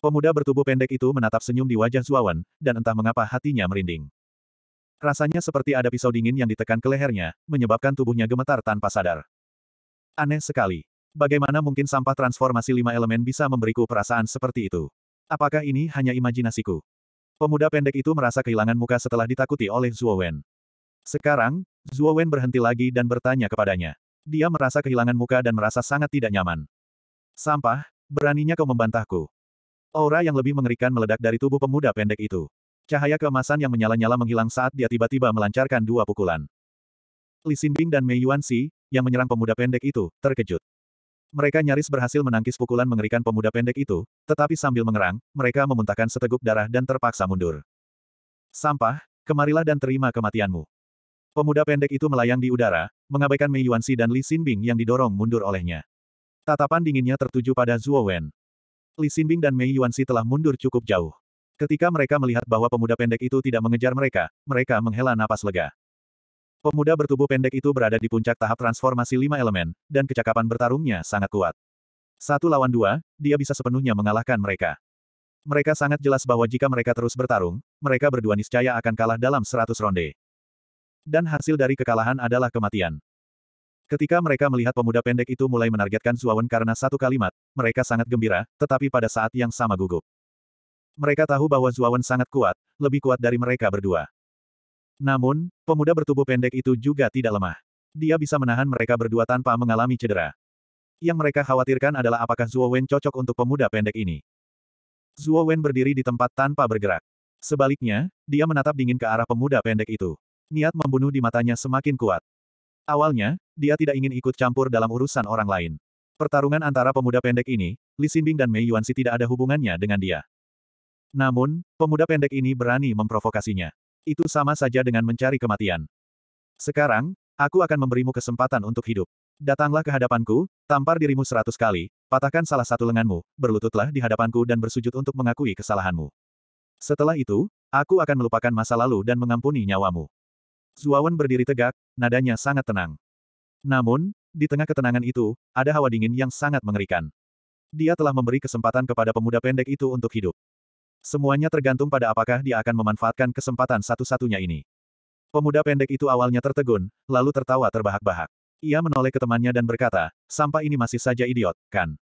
Pemuda bertubuh pendek itu menatap senyum di wajah Zuawan, dan entah mengapa hatinya merinding. Rasanya seperti ada pisau dingin yang ditekan ke lehernya, menyebabkan tubuhnya gemetar tanpa sadar. Aneh sekali. Bagaimana mungkin sampah transformasi lima elemen bisa memberiku perasaan seperti itu? Apakah ini hanya imajinasiku? Pemuda pendek itu merasa kehilangan muka setelah ditakuti oleh Zuowen. Sekarang, Zuowen berhenti lagi dan bertanya kepadanya. Dia merasa kehilangan muka dan merasa sangat tidak nyaman. Sampah, beraninya kau membantahku. Aura yang lebih mengerikan meledak dari tubuh pemuda pendek itu. Cahaya keemasan yang menyala-nyala menghilang saat dia tiba-tiba melancarkan dua pukulan. Li Xinbing dan Mei Yuanxi, yang menyerang pemuda pendek itu, terkejut. Mereka nyaris berhasil menangkis pukulan mengerikan pemuda pendek itu, tetapi sambil mengerang, mereka memuntahkan seteguk darah dan terpaksa mundur. Sampah, kemarilah dan terima kematianmu. Pemuda pendek itu melayang di udara, mengabaikan Mei Yuanxi dan Li Xinbing yang didorong mundur olehnya. Tatapan dinginnya tertuju pada Zhuo Wen. Li Xinbing dan Mei Yuanxi telah mundur cukup jauh. Ketika mereka melihat bahwa pemuda pendek itu tidak mengejar mereka, mereka menghela napas lega. Pemuda bertubuh pendek itu berada di puncak tahap transformasi lima elemen, dan kecakapan bertarungnya sangat kuat. Satu lawan dua, dia bisa sepenuhnya mengalahkan mereka. Mereka sangat jelas bahwa jika mereka terus bertarung, mereka berdua niscaya akan kalah dalam seratus ronde. Dan hasil dari kekalahan adalah kematian. Ketika mereka melihat pemuda pendek itu mulai menargetkan Zuawan karena satu kalimat, mereka sangat gembira, tetapi pada saat yang sama gugup. Mereka tahu bahwa Zuawan sangat kuat, lebih kuat dari mereka berdua. Namun, pemuda bertubuh pendek itu juga tidak lemah. Dia bisa menahan mereka berdua tanpa mengalami cedera. Yang mereka khawatirkan adalah apakah Zuo cocok untuk pemuda pendek ini. Zuo berdiri di tempat tanpa bergerak. Sebaliknya, dia menatap dingin ke arah pemuda pendek itu. Niat membunuh di matanya semakin kuat. Awalnya, dia tidak ingin ikut campur dalam urusan orang lain. Pertarungan antara pemuda pendek ini, Li Xinbing dan Mei Yuanxi tidak ada hubungannya dengan dia. Namun, pemuda pendek ini berani memprovokasinya. Itu sama saja dengan mencari kematian. Sekarang, aku akan memberimu kesempatan untuk hidup. Datanglah ke hadapanku, tampar dirimu seratus kali, patahkan salah satu lenganmu, berlututlah di hadapanku dan bersujud untuk mengakui kesalahanmu. Setelah itu, aku akan melupakan masa lalu dan mengampuni nyawamu. Zuawan berdiri tegak, nadanya sangat tenang. Namun, di tengah ketenangan itu, ada hawa dingin yang sangat mengerikan. Dia telah memberi kesempatan kepada pemuda pendek itu untuk hidup. Semuanya tergantung pada apakah dia akan memanfaatkan kesempatan satu-satunya ini. Pemuda pendek itu awalnya tertegun, lalu tertawa terbahak-bahak. Ia menoleh ke temannya dan berkata, sampah ini masih saja idiot, kan?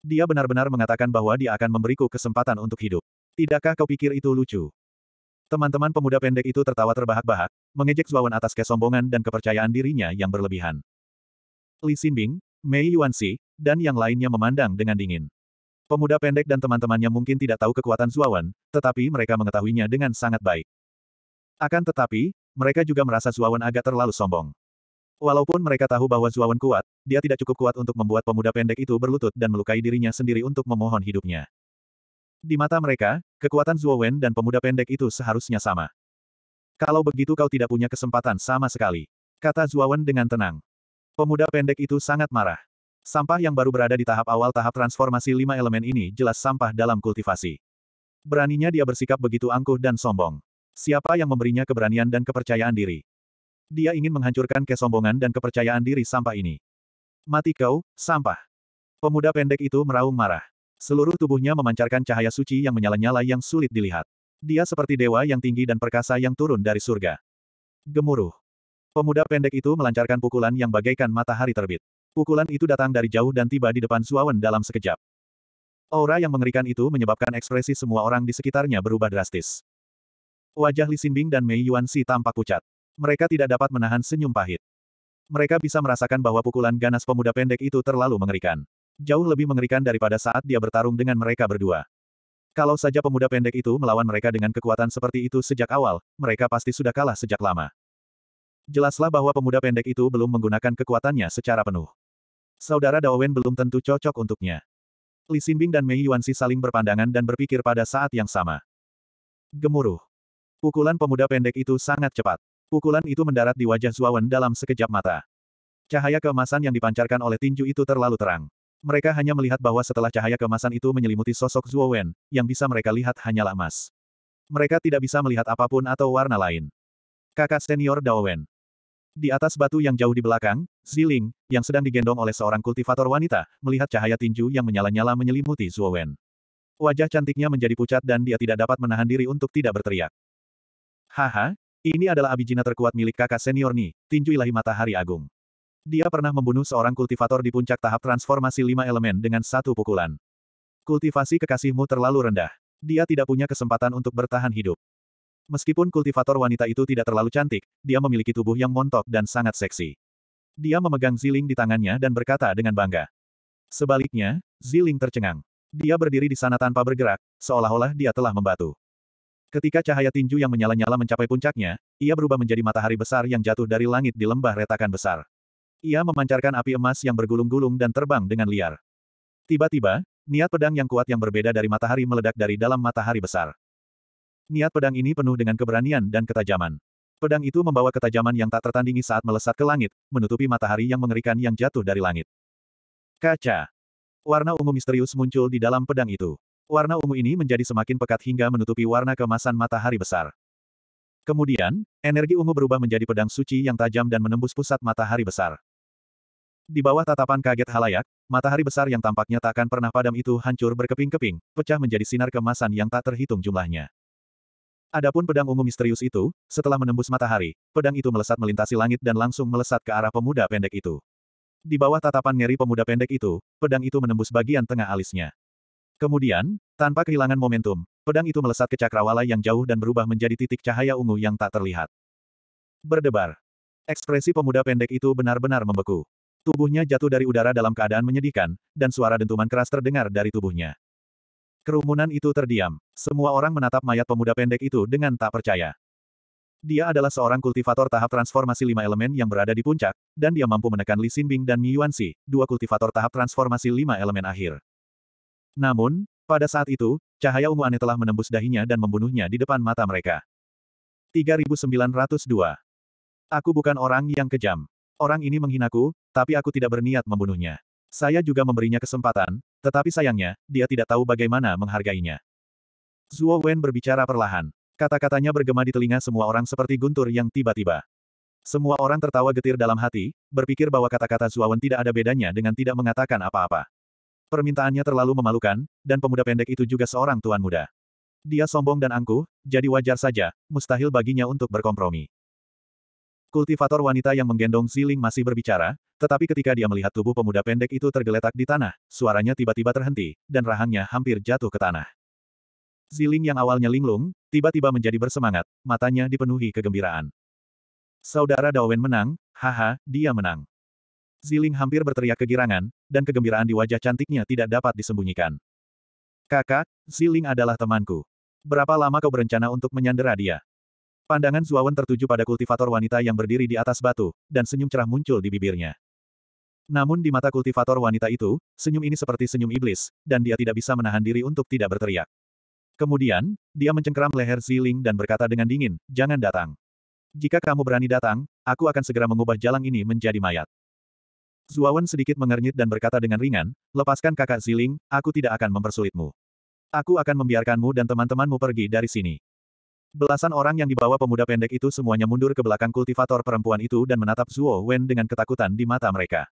Dia benar-benar mengatakan bahwa dia akan memberiku kesempatan untuk hidup. Tidakkah kau pikir itu lucu? Teman-teman pemuda pendek itu tertawa terbahak-bahak, mengejek Zuawan atas kesombongan dan kepercayaan dirinya yang berlebihan. Li Xinbing, Mei Yuanxi, dan yang lainnya memandang dengan dingin. Pemuda pendek dan teman-temannya mungkin tidak tahu kekuatan Zuawan, tetapi mereka mengetahuinya dengan sangat baik. Akan tetapi, mereka juga merasa Zuawan agak terlalu sombong. Walaupun mereka tahu bahwa Zuawan kuat, dia tidak cukup kuat untuk membuat pemuda pendek itu berlutut dan melukai dirinya sendiri untuk memohon hidupnya. Di mata mereka, kekuatan Zhuo Wen dan pemuda pendek itu seharusnya sama. Kalau begitu kau tidak punya kesempatan sama sekali. Kata Zhuo Wen dengan tenang. Pemuda pendek itu sangat marah. Sampah yang baru berada di tahap awal tahap transformasi lima elemen ini jelas sampah dalam kultivasi. Beraninya dia bersikap begitu angkuh dan sombong. Siapa yang memberinya keberanian dan kepercayaan diri? Dia ingin menghancurkan kesombongan dan kepercayaan diri sampah ini. Mati kau, sampah. Pemuda pendek itu meraung marah. Seluruh tubuhnya memancarkan cahaya suci yang menyala-nyala yang sulit dilihat. Dia seperti dewa yang tinggi dan perkasa yang turun dari surga. Gemuruh. Pemuda pendek itu melancarkan pukulan yang bagaikan matahari terbit. Pukulan itu datang dari jauh dan tiba di depan Suawen dalam sekejap. Aura yang mengerikan itu menyebabkan ekspresi semua orang di sekitarnya berubah drastis. Wajah Li Xinbing dan Mei Yuan Yuanxi tampak pucat. Mereka tidak dapat menahan senyum pahit. Mereka bisa merasakan bahwa pukulan ganas pemuda pendek itu terlalu mengerikan jauh lebih mengerikan daripada saat dia bertarung dengan mereka berdua. Kalau saja pemuda pendek itu melawan mereka dengan kekuatan seperti itu sejak awal, mereka pasti sudah kalah sejak lama. Jelaslah bahwa pemuda pendek itu belum menggunakan kekuatannya secara penuh. Saudara Dawen belum tentu cocok untuknya. Li Xinbing dan Mei Yuanxi saling berpandangan dan berpikir pada saat yang sama. Gemuruh. Pukulan pemuda pendek itu sangat cepat. Pukulan itu mendarat di wajah Zuawan dalam sekejap mata. Cahaya keemasan yang dipancarkan oleh tinju itu terlalu terang. Mereka hanya melihat bahwa setelah cahaya kemasan itu menyelimuti sosok Zhuo Wen, yang bisa mereka lihat hanyalah emas. Mereka tidak bisa melihat apapun atau warna lain. Kakak senior Dao Wen. Di atas batu yang jauh di belakang, Ziling, yang sedang digendong oleh seorang kultivator wanita, melihat cahaya tinju yang menyala-nyala menyelimuti Zhuo Wen. Wajah cantiknya menjadi pucat dan dia tidak dapat menahan diri untuk tidak berteriak. Haha, ini adalah abijina terkuat milik kakak senior nih, tinju ilahi matahari agung. Dia pernah membunuh seorang kultivator di puncak tahap transformasi lima elemen dengan satu pukulan. Kultivasi kekasihmu terlalu rendah. Dia tidak punya kesempatan untuk bertahan hidup. Meskipun kultivator wanita itu tidak terlalu cantik, dia memiliki tubuh yang montok dan sangat seksi. Dia memegang Ziling di tangannya dan berkata dengan bangga. Sebaliknya, Ziling tercengang. Dia berdiri di sana tanpa bergerak, seolah-olah dia telah membatu. Ketika cahaya tinju yang menyala-nyala mencapai puncaknya, ia berubah menjadi matahari besar yang jatuh dari langit di lembah retakan besar. Ia memancarkan api emas yang bergulung-gulung dan terbang dengan liar. Tiba-tiba, niat pedang yang kuat yang berbeda dari matahari meledak dari dalam matahari besar. Niat pedang ini penuh dengan keberanian dan ketajaman. Pedang itu membawa ketajaman yang tak tertandingi saat melesat ke langit, menutupi matahari yang mengerikan yang jatuh dari langit. Kaca. Warna ungu misterius muncul di dalam pedang itu. Warna ungu ini menjadi semakin pekat hingga menutupi warna kemasan matahari besar. Kemudian, energi ungu berubah menjadi pedang suci yang tajam dan menembus pusat matahari besar. Di bawah tatapan kaget halayak, matahari besar yang tampaknya tak akan pernah padam itu hancur berkeping-keping, pecah menjadi sinar kemasan yang tak terhitung jumlahnya. Adapun pedang ungu misterius itu, setelah menembus matahari, pedang itu melesat melintasi langit dan langsung melesat ke arah pemuda pendek itu. Di bawah tatapan ngeri pemuda pendek itu, pedang itu menembus bagian tengah alisnya. Kemudian, tanpa kehilangan momentum, pedang itu melesat ke cakrawala yang jauh dan berubah menjadi titik cahaya ungu yang tak terlihat. Berdebar. Ekspresi pemuda pendek itu benar-benar membeku. Tubuhnya jatuh dari udara dalam keadaan menyedihkan, dan suara dentuman keras terdengar dari tubuhnya. Kerumunan itu terdiam. Semua orang menatap mayat pemuda pendek itu dengan tak percaya. Dia adalah seorang kultivator tahap transformasi lima elemen yang berada di puncak, dan dia mampu menekan Li Xinbing dan Mi Yuanxi, dua kultivator tahap transformasi lima elemen akhir. Namun, pada saat itu, cahaya ungu aneh telah menembus dahinya dan membunuhnya di depan mata mereka. 3902. Aku bukan orang yang kejam. Orang ini menghinaku, tapi aku tidak berniat membunuhnya. Saya juga memberinya kesempatan, tetapi sayangnya, dia tidak tahu bagaimana menghargainya. Zuo Wen berbicara perlahan. Kata-katanya bergema di telinga semua orang seperti guntur yang tiba-tiba. Semua orang tertawa getir dalam hati, berpikir bahwa kata-kata Zhuo Wen tidak ada bedanya dengan tidak mengatakan apa-apa. Permintaannya terlalu memalukan, dan pemuda pendek itu juga seorang tuan muda. Dia sombong dan angkuh, jadi wajar saja, mustahil baginya untuk berkompromi. Kultivator wanita yang menggendong Ziling masih berbicara, tetapi ketika dia melihat tubuh pemuda pendek itu tergeletak di tanah, suaranya tiba-tiba terhenti, dan rahangnya hampir jatuh ke tanah. Ziling yang awalnya linglung, tiba-tiba menjadi bersemangat, matanya dipenuhi kegembiraan. Saudara Dawen menang, haha, dia menang. Ziling hampir berteriak kegirangan, dan kegembiraan di wajah cantiknya tidak dapat disembunyikan. Kakak, Ziling adalah temanku. Berapa lama kau berencana untuk menyandera dia? Pandangan Zuawan tertuju pada kultivator wanita yang berdiri di atas batu, dan senyum cerah muncul di bibirnya. Namun di mata kultivator wanita itu, senyum ini seperti senyum iblis, dan dia tidak bisa menahan diri untuk tidak berteriak. Kemudian, dia mencengkeram leher Ziling dan berkata dengan dingin, jangan datang. Jika kamu berani datang, aku akan segera mengubah jalan ini menjadi mayat. Zuawan sedikit mengernyit dan berkata dengan ringan, lepaskan kakak Ziling, aku tidak akan mempersulitmu. Aku akan membiarkanmu dan teman-temanmu pergi dari sini. Belasan orang yang dibawa pemuda pendek itu semuanya mundur ke belakang kultivator perempuan itu dan menatap Zuo Wen dengan ketakutan di mata mereka.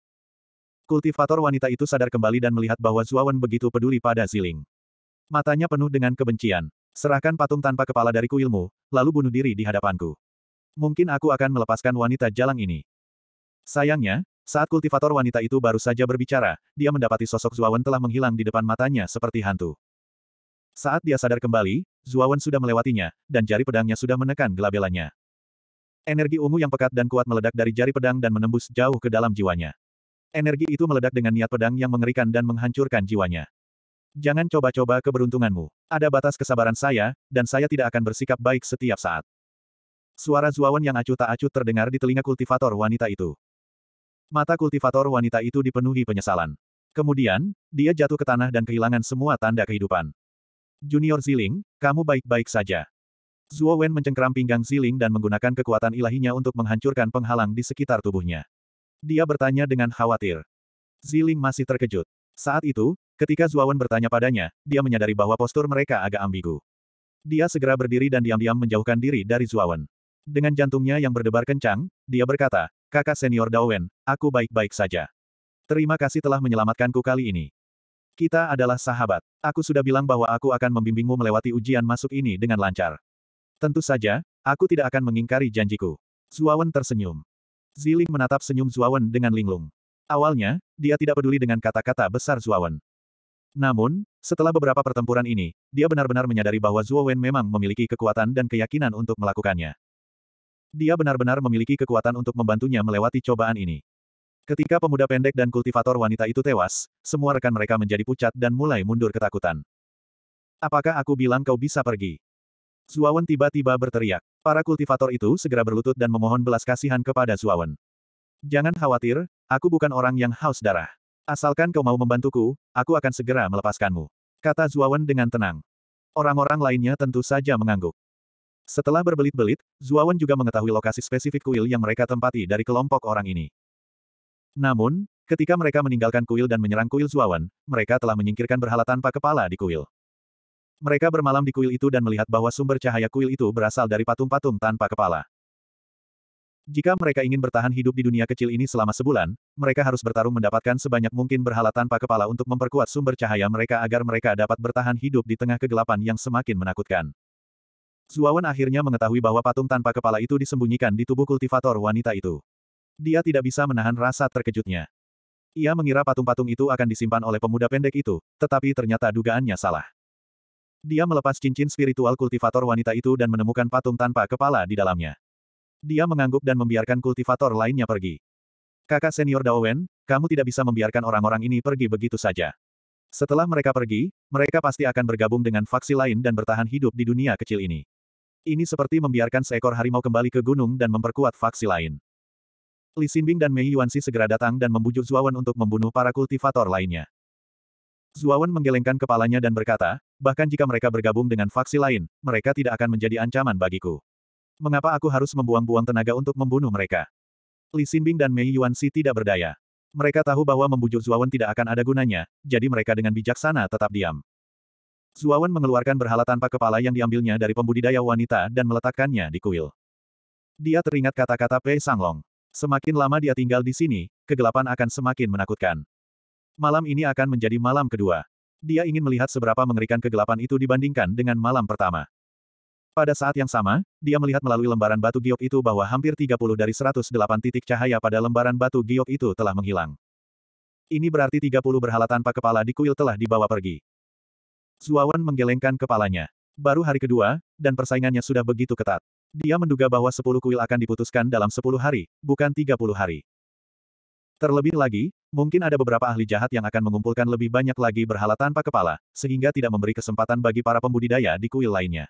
Kultivator wanita itu sadar kembali dan melihat bahwa Zuawan begitu peduli pada Ziling. Matanya penuh dengan kebencian. Serahkan patung tanpa kepala dari kuilmu, lalu bunuh diri di hadapanku. Mungkin aku akan melepaskan wanita jalang ini. Sayangnya, saat kultivator wanita itu baru saja berbicara, dia mendapati sosok Zuawan telah menghilang di depan matanya seperti hantu. Saat dia sadar kembali, Zuawan sudah melewatinya, dan jari pedangnya sudah menekan gelabelannya. Energi ungu yang pekat dan kuat meledak dari jari pedang dan menembus jauh ke dalam jiwanya. Energi itu meledak dengan niat pedang yang mengerikan dan menghancurkan jiwanya. Jangan coba-coba keberuntunganmu. Ada batas kesabaran saya, dan saya tidak akan bersikap baik setiap saat. Suara Zuawan yang acuh tak acuh terdengar di telinga kultivator wanita itu. Mata kultivator wanita itu dipenuhi penyesalan. Kemudian, dia jatuh ke tanah dan kehilangan semua tanda kehidupan. Junior Ziling, kamu baik-baik saja. Zuo Wen mencengkeram pinggang Ziling dan menggunakan kekuatan ilahinya untuk menghancurkan penghalang di sekitar tubuhnya. Dia bertanya dengan khawatir. Ziling masih terkejut. Saat itu, ketika Zuawan bertanya padanya, dia menyadari bahwa postur mereka agak ambigu. Dia segera berdiri dan diam-diam menjauhkan diri dari Zuawan. Dengan jantungnya yang berdebar kencang, dia berkata, kakak senior Dawen, aku baik-baik saja. Terima kasih telah menyelamatkanku kali ini. Kita adalah sahabat. Aku sudah bilang bahwa aku akan membimbingmu melewati ujian masuk ini dengan lancar. Tentu saja, aku tidak akan mengingkari janjiku. Zuawan tersenyum. Ziling menatap senyum Zuawan dengan linglung. Awalnya, dia tidak peduli dengan kata-kata besar Zuawan. Namun, setelah beberapa pertempuran ini, dia benar-benar menyadari bahwa Zuawan memang memiliki kekuatan dan keyakinan untuk melakukannya. Dia benar-benar memiliki kekuatan untuk membantunya melewati cobaan ini. Ketika pemuda pendek dan kultivator wanita itu tewas, semua rekan mereka menjadi pucat dan mulai mundur ketakutan. Apakah aku bilang kau bisa pergi? Zuawan tiba-tiba berteriak. Para kultivator itu segera berlutut dan memohon belas kasihan kepada Zuawan. Jangan khawatir, aku bukan orang yang haus darah. Asalkan kau mau membantuku, aku akan segera melepaskanmu. Kata Zuawan dengan tenang. Orang-orang lainnya tentu saja mengangguk. Setelah berbelit-belit, Zuawan juga mengetahui lokasi spesifik kuil yang mereka tempati dari kelompok orang ini. Namun, ketika mereka meninggalkan kuil dan menyerang kuil Zuawan, mereka telah menyingkirkan berhala tanpa kepala di kuil. Mereka bermalam di kuil itu dan melihat bahwa sumber cahaya kuil itu berasal dari patung-patung tanpa kepala. Jika mereka ingin bertahan hidup di dunia kecil ini selama sebulan, mereka harus bertarung mendapatkan sebanyak mungkin berhala tanpa kepala untuk memperkuat sumber cahaya mereka agar mereka dapat bertahan hidup di tengah kegelapan yang semakin menakutkan. Zuawan akhirnya mengetahui bahwa patung tanpa kepala itu disembunyikan di tubuh kultivator wanita itu. Dia tidak bisa menahan rasa terkejutnya. Ia mengira patung-patung itu akan disimpan oleh pemuda pendek itu, tetapi ternyata dugaannya salah. Dia melepas cincin spiritual kultivator wanita itu dan menemukan patung tanpa kepala di dalamnya. Dia mengangguk dan membiarkan kultivator lainnya pergi. Kakak senior Daowen, kamu tidak bisa membiarkan orang-orang ini pergi begitu saja. Setelah mereka pergi, mereka pasti akan bergabung dengan faksi lain dan bertahan hidup di dunia kecil ini. Ini seperti membiarkan seekor harimau kembali ke gunung dan memperkuat faksi lain. Li Xinbing dan Mei Yuanxi segera datang dan membujuk Zuawan untuk membunuh para kultivator lainnya. Zuawan menggelengkan kepalanya dan berkata, bahkan jika mereka bergabung dengan faksi lain, mereka tidak akan menjadi ancaman bagiku. Mengapa aku harus membuang-buang tenaga untuk membunuh mereka? Li Xinbing dan Mei Yuan Si tidak berdaya. Mereka tahu bahwa membujuk Zuawan tidak akan ada gunanya, jadi mereka dengan bijaksana tetap diam. Zuawan mengeluarkan berhala tanpa kepala yang diambilnya dari pembudidaya wanita dan meletakkannya di kuil. Dia teringat kata-kata Pei Sanglong. Semakin lama dia tinggal di sini, kegelapan akan semakin menakutkan. Malam ini akan menjadi malam kedua. Dia ingin melihat seberapa mengerikan kegelapan itu dibandingkan dengan malam pertama. Pada saat yang sama, dia melihat melalui lembaran batu giok itu bahwa hampir 30 dari 108 titik cahaya pada lembaran batu giok itu telah menghilang. Ini berarti 30 berhala tanpa kepala di kuil telah dibawa pergi. Zuawan menggelengkan kepalanya. Baru hari kedua, dan persaingannya sudah begitu ketat. Dia menduga bahwa 10 kuil akan diputuskan dalam 10 hari, bukan 30 hari. Terlebih lagi, mungkin ada beberapa ahli jahat yang akan mengumpulkan lebih banyak lagi berhala tanpa kepala, sehingga tidak memberi kesempatan bagi para pembudidaya di kuil lainnya.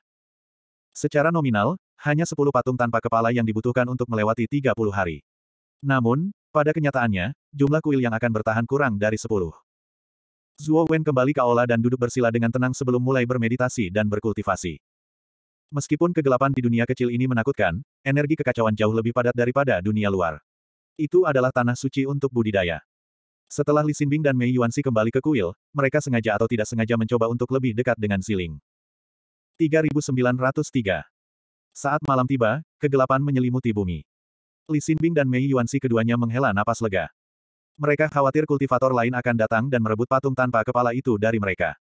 Secara nominal, hanya 10 patung tanpa kepala yang dibutuhkan untuk melewati 30 hari. Namun, pada kenyataannya, jumlah kuil yang akan bertahan kurang dari 10. Zuo Wen kembali ke aula dan duduk bersila dengan tenang sebelum mulai bermeditasi dan berkultivasi. Meskipun kegelapan di dunia kecil ini menakutkan, energi kekacauan jauh lebih padat daripada dunia luar. Itu adalah tanah suci untuk budidaya. Setelah Li Xinbing dan Mei Yuanxi kembali ke kuil, mereka sengaja atau tidak sengaja mencoba untuk lebih dekat dengan siling. 3903 Saat malam tiba, kegelapan menyelimuti bumi. Li Xinbing dan Mei Yuanxi keduanya menghela napas lega. Mereka khawatir kultivator lain akan datang dan merebut patung tanpa kepala itu dari mereka.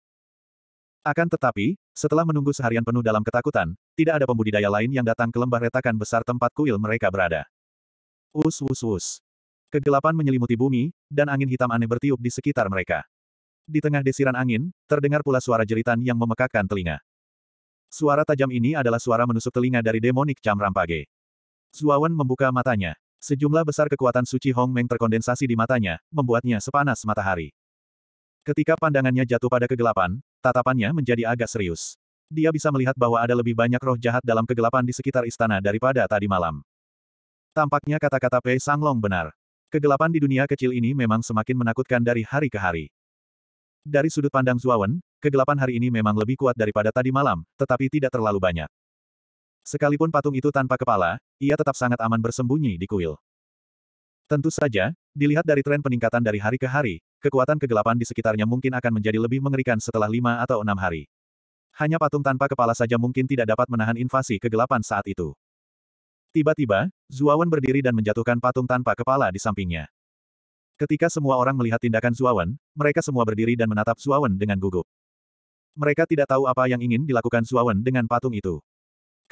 Akan tetapi, setelah menunggu seharian penuh dalam ketakutan, tidak ada pembudidaya lain yang datang ke lembah retakan besar tempat kuil mereka berada. Us wus wus. Kegelapan menyelimuti bumi, dan angin hitam aneh bertiup di sekitar mereka. Di tengah desiran angin, terdengar pula suara jeritan yang memekakkan telinga. Suara tajam ini adalah suara menusuk telinga dari demonik Cam Rampage. Zuawan membuka matanya. Sejumlah besar kekuatan suci Hong Meng terkondensasi di matanya, membuatnya sepanas matahari. Ketika pandangannya jatuh pada kegelapan, tatapannya menjadi agak serius. Dia bisa melihat bahwa ada lebih banyak roh jahat dalam kegelapan di sekitar istana daripada tadi malam. Tampaknya kata-kata Pei Sanglong benar. Kegelapan di dunia kecil ini memang semakin menakutkan dari hari ke hari. Dari sudut pandang Zuawan, kegelapan hari ini memang lebih kuat daripada tadi malam, tetapi tidak terlalu banyak. Sekalipun patung itu tanpa kepala, ia tetap sangat aman bersembunyi di kuil. Tentu saja, dilihat dari tren peningkatan dari hari ke hari, kekuatan kegelapan di sekitarnya mungkin akan menjadi lebih mengerikan setelah lima atau enam hari. Hanya patung tanpa kepala saja mungkin tidak dapat menahan invasi kegelapan saat itu. Tiba-tiba, Zuawan berdiri dan menjatuhkan patung tanpa kepala di sampingnya. Ketika semua orang melihat tindakan Zuawan, mereka semua berdiri dan menatap Zuawan dengan gugup. Mereka tidak tahu apa yang ingin dilakukan Zuawan dengan patung itu.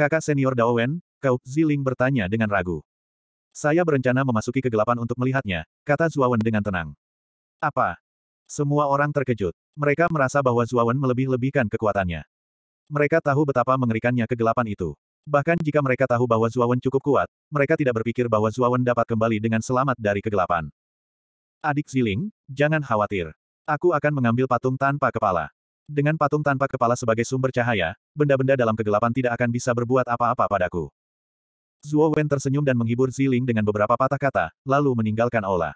Kakak senior Daowen, kau, Ziling bertanya dengan ragu. Saya berencana memasuki kegelapan untuk melihatnya, kata Zuawan dengan tenang. Apa? Semua orang terkejut. Mereka merasa bahwa Zuawan melebih-lebihkan kekuatannya. Mereka tahu betapa mengerikannya kegelapan itu. Bahkan jika mereka tahu bahwa Zuawan cukup kuat, mereka tidak berpikir bahwa Zuawan dapat kembali dengan selamat dari kegelapan. Adik Ziling, jangan khawatir. Aku akan mengambil patung tanpa kepala. Dengan patung tanpa kepala sebagai sumber cahaya, benda-benda dalam kegelapan tidak akan bisa berbuat apa-apa padaku. Zuo Wen tersenyum dan menghibur Ziling dengan beberapa patah kata, lalu meninggalkan aula.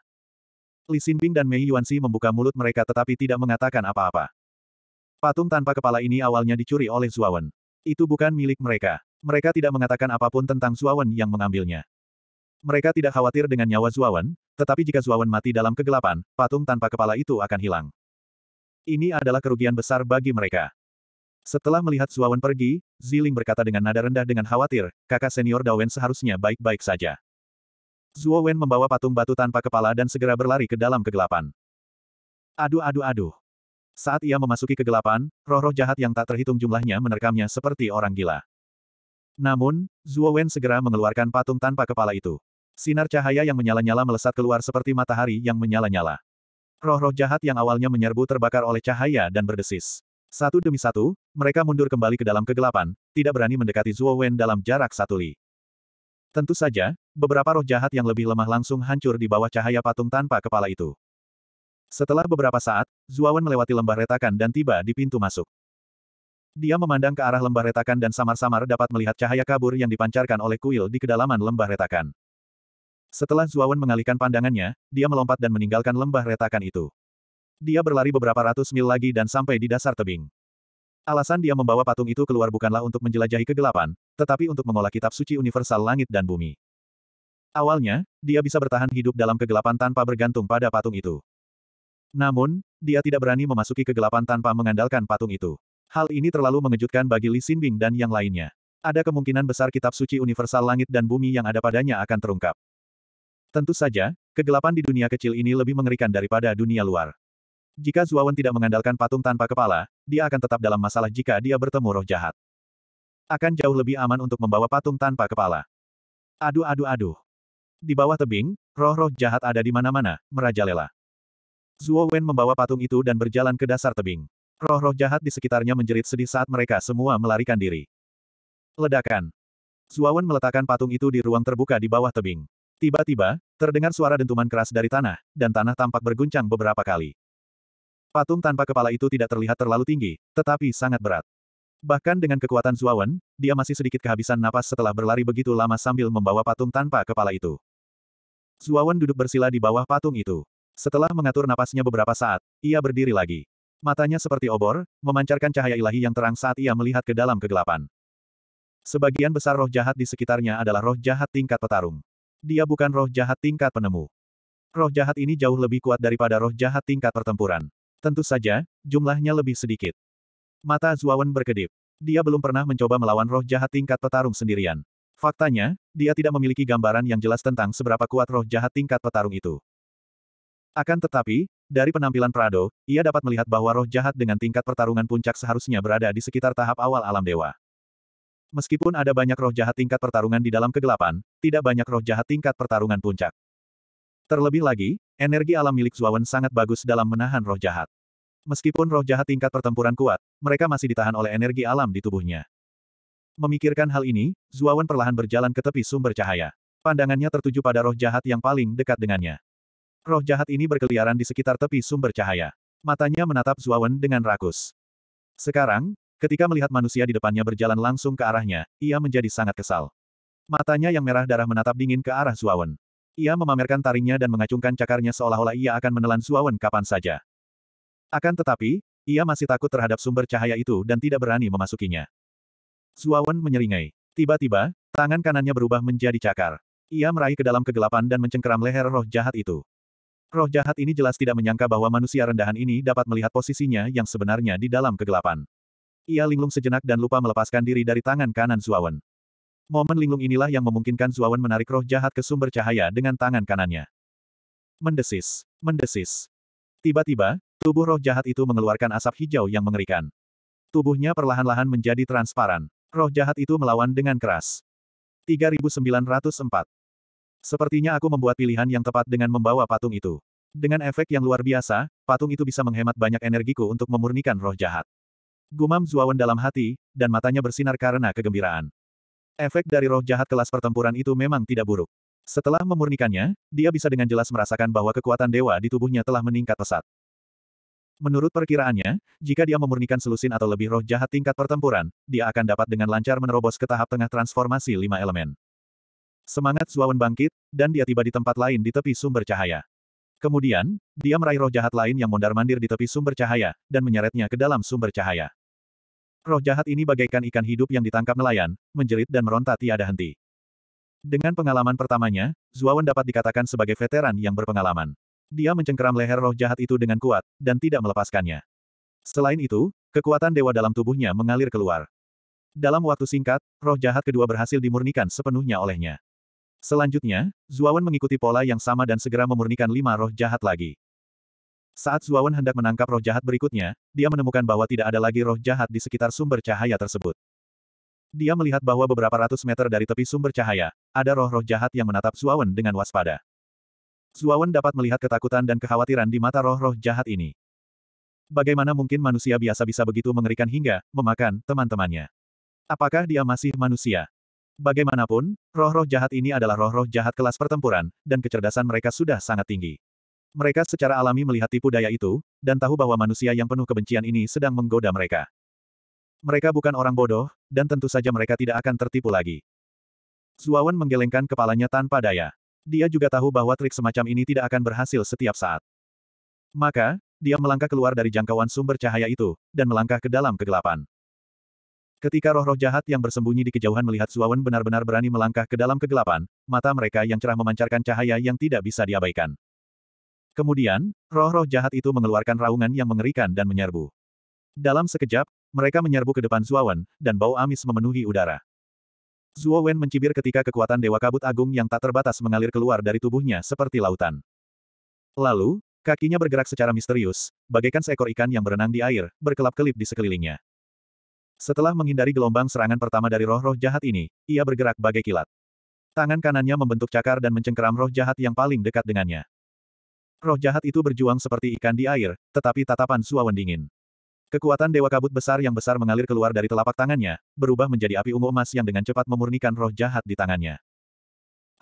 Li Xinping dan Mei Yuanxi membuka mulut mereka tetapi tidak mengatakan apa-apa. Patung tanpa kepala ini awalnya dicuri oleh Zuawan. Itu bukan milik mereka. Mereka tidak mengatakan apapun tentang Zuawan yang mengambilnya. Mereka tidak khawatir dengan nyawa Zuawan, tetapi jika Zuawan mati dalam kegelapan, patung tanpa kepala itu akan hilang. Ini adalah kerugian besar bagi mereka. Setelah melihat Zuawan pergi, Ziling berkata dengan nada rendah dengan khawatir, kakak senior Dawen seharusnya baik-baik saja. Zuawan membawa patung batu tanpa kepala dan segera berlari ke dalam kegelapan. Aduh aduh aduh. Saat ia memasuki kegelapan, roh-roh jahat yang tak terhitung jumlahnya menerkamnya seperti orang gila. Namun, Zhuo Wen segera mengeluarkan patung tanpa kepala itu. Sinar cahaya yang menyala-nyala melesat keluar seperti matahari yang menyala-nyala. Roh-roh jahat yang awalnya menyerbu terbakar oleh cahaya dan berdesis. Satu demi satu, mereka mundur kembali ke dalam kegelapan, tidak berani mendekati Zhuo Wen dalam jarak satu li. Tentu saja, beberapa roh jahat yang lebih lemah langsung hancur di bawah cahaya patung tanpa kepala itu. Setelah beberapa saat, Zuawan melewati lembah retakan dan tiba di pintu masuk. Dia memandang ke arah lembah retakan dan samar-samar dapat melihat cahaya kabur yang dipancarkan oleh kuil di kedalaman lembah retakan. Setelah Zuawan mengalihkan pandangannya, dia melompat dan meninggalkan lembah retakan itu. Dia berlari beberapa ratus mil lagi dan sampai di dasar tebing. Alasan dia membawa patung itu keluar bukanlah untuk menjelajahi kegelapan, tetapi untuk mengolah kitab suci universal langit dan bumi. Awalnya, dia bisa bertahan hidup dalam kegelapan tanpa bergantung pada patung itu. Namun, dia tidak berani memasuki kegelapan tanpa mengandalkan patung itu. Hal ini terlalu mengejutkan bagi Li Xinbing dan yang lainnya. Ada kemungkinan besar kitab suci universal langit dan bumi yang ada padanya akan terungkap. Tentu saja, kegelapan di dunia kecil ini lebih mengerikan daripada dunia luar. Jika Zuawan tidak mengandalkan patung tanpa kepala, dia akan tetap dalam masalah jika dia bertemu roh jahat. Akan jauh lebih aman untuk membawa patung tanpa kepala. Aduh aduh aduh. Di bawah tebing, roh-roh jahat ada di mana-mana, merajalela. Zuo Wen membawa patung itu dan berjalan ke dasar tebing. Roh-roh jahat di sekitarnya menjerit sedih saat mereka semua melarikan diri. Ledakan. Zuo Wen meletakkan patung itu di ruang terbuka di bawah tebing. Tiba-tiba, terdengar suara dentuman keras dari tanah, dan tanah tampak berguncang beberapa kali. Patung tanpa kepala itu tidak terlihat terlalu tinggi, tetapi sangat berat. Bahkan dengan kekuatan Zuo Wen, dia masih sedikit kehabisan napas setelah berlari begitu lama sambil membawa patung tanpa kepala itu. Zuo Wen duduk bersila di bawah patung itu. Setelah mengatur napasnya beberapa saat, ia berdiri lagi. Matanya seperti obor, memancarkan cahaya ilahi yang terang saat ia melihat ke dalam kegelapan. Sebagian besar roh jahat di sekitarnya adalah roh jahat tingkat petarung. Dia bukan roh jahat tingkat penemu. Roh jahat ini jauh lebih kuat daripada roh jahat tingkat pertempuran. Tentu saja, jumlahnya lebih sedikit. Mata Zuawan berkedip. Dia belum pernah mencoba melawan roh jahat tingkat petarung sendirian. Faktanya, dia tidak memiliki gambaran yang jelas tentang seberapa kuat roh jahat tingkat petarung itu. Akan tetapi, dari penampilan Prado, ia dapat melihat bahwa roh jahat dengan tingkat pertarungan puncak seharusnya berada di sekitar tahap awal alam dewa. Meskipun ada banyak roh jahat tingkat pertarungan di dalam kegelapan, tidak banyak roh jahat tingkat pertarungan puncak. Terlebih lagi, energi alam milik Zuawan sangat bagus dalam menahan roh jahat. Meskipun roh jahat tingkat pertempuran kuat, mereka masih ditahan oleh energi alam di tubuhnya. Memikirkan hal ini, Zuawan perlahan berjalan ke tepi sumber cahaya. Pandangannya tertuju pada roh jahat yang paling dekat dengannya. Roh jahat ini berkeliaran di sekitar tepi sumber cahaya. Matanya menatap Zuawan dengan rakus. Sekarang, ketika melihat manusia di depannya berjalan langsung ke arahnya, ia menjadi sangat kesal. Matanya yang merah darah menatap dingin ke arah Zuawan. Ia memamerkan taringnya dan mengacungkan cakarnya seolah-olah ia akan menelan Zuawan kapan saja. Akan tetapi, ia masih takut terhadap sumber cahaya itu dan tidak berani memasukinya. Zuawan menyeringai. Tiba-tiba, tangan kanannya berubah menjadi cakar. Ia meraih ke dalam kegelapan dan mencengkeram leher roh jahat itu. Roh jahat ini jelas tidak menyangka bahwa manusia rendahan ini dapat melihat posisinya yang sebenarnya di dalam kegelapan. Ia linglung sejenak dan lupa melepaskan diri dari tangan kanan Zuawan. Momen linglung inilah yang memungkinkan Zuawan menarik roh jahat ke sumber cahaya dengan tangan kanannya. Mendesis, mendesis. Tiba-tiba, tubuh roh jahat itu mengeluarkan asap hijau yang mengerikan. Tubuhnya perlahan-lahan menjadi transparan. Roh jahat itu melawan dengan keras. 3904 Sepertinya aku membuat pilihan yang tepat dengan membawa patung itu. Dengan efek yang luar biasa, patung itu bisa menghemat banyak energiku untuk memurnikan roh jahat. Gumam Zuawan dalam hati, dan matanya bersinar karena kegembiraan. Efek dari roh jahat kelas pertempuran itu memang tidak buruk. Setelah memurnikannya, dia bisa dengan jelas merasakan bahwa kekuatan dewa di tubuhnya telah meningkat pesat. Menurut perkiraannya, jika dia memurnikan selusin atau lebih roh jahat tingkat pertempuran, dia akan dapat dengan lancar menerobos ke tahap tengah transformasi lima elemen. Semangat Zuawan bangkit, dan dia tiba di tempat lain di tepi sumber cahaya. Kemudian, dia meraih roh jahat lain yang mondar-mandir di tepi sumber cahaya, dan menyeretnya ke dalam sumber cahaya. Roh jahat ini bagaikan ikan hidup yang ditangkap nelayan, menjerit dan meronta tiada henti. Dengan pengalaman pertamanya, Zuawan dapat dikatakan sebagai veteran yang berpengalaman. Dia mencengkeram leher roh jahat itu dengan kuat, dan tidak melepaskannya. Selain itu, kekuatan dewa dalam tubuhnya mengalir keluar. Dalam waktu singkat, roh jahat kedua berhasil dimurnikan sepenuhnya olehnya. Selanjutnya, Zuawan mengikuti pola yang sama dan segera memurnikan lima roh jahat lagi. Saat Zuawan hendak menangkap roh jahat berikutnya, dia menemukan bahwa tidak ada lagi roh jahat di sekitar sumber cahaya tersebut. Dia melihat bahwa beberapa ratus meter dari tepi sumber cahaya, ada roh-roh jahat yang menatap Zuawan dengan waspada. Zuawan dapat melihat ketakutan dan kekhawatiran di mata roh-roh jahat ini. Bagaimana mungkin manusia biasa bisa begitu mengerikan hingga memakan teman-temannya? Apakah dia masih manusia? Bagaimanapun, roh-roh jahat ini adalah roh-roh jahat kelas pertempuran, dan kecerdasan mereka sudah sangat tinggi. Mereka secara alami melihat tipu daya itu, dan tahu bahwa manusia yang penuh kebencian ini sedang menggoda mereka. Mereka bukan orang bodoh, dan tentu saja mereka tidak akan tertipu lagi. Zuawan menggelengkan kepalanya tanpa daya. Dia juga tahu bahwa trik semacam ini tidak akan berhasil setiap saat. Maka, dia melangkah keluar dari jangkauan sumber cahaya itu, dan melangkah ke dalam kegelapan. Ketika roh-roh jahat yang bersembunyi di kejauhan melihat Suawan benar-benar berani melangkah ke dalam kegelapan, mata mereka yang cerah memancarkan cahaya yang tidak bisa diabaikan. Kemudian, roh-roh jahat itu mengeluarkan raungan yang mengerikan dan menyerbu. Dalam sekejap, mereka menyerbu ke depan Suawan, dan bau amis memenuhi udara. Zuowen mencibir ketika kekuatan Dewa Kabut Agung yang tak terbatas mengalir keluar dari tubuhnya seperti lautan. Lalu, kakinya bergerak secara misterius, bagaikan seekor ikan yang berenang di air, berkelap-kelip di sekelilingnya. Setelah menghindari gelombang serangan pertama dari roh-roh jahat ini, ia bergerak bagai kilat. Tangan kanannya membentuk cakar dan mencengkeram roh jahat yang paling dekat dengannya. Roh jahat itu berjuang seperti ikan di air, tetapi tatapan Suawan dingin. Kekuatan Dewa Kabut besar yang besar mengalir keluar dari telapak tangannya, berubah menjadi api ungu emas yang dengan cepat memurnikan roh jahat di tangannya.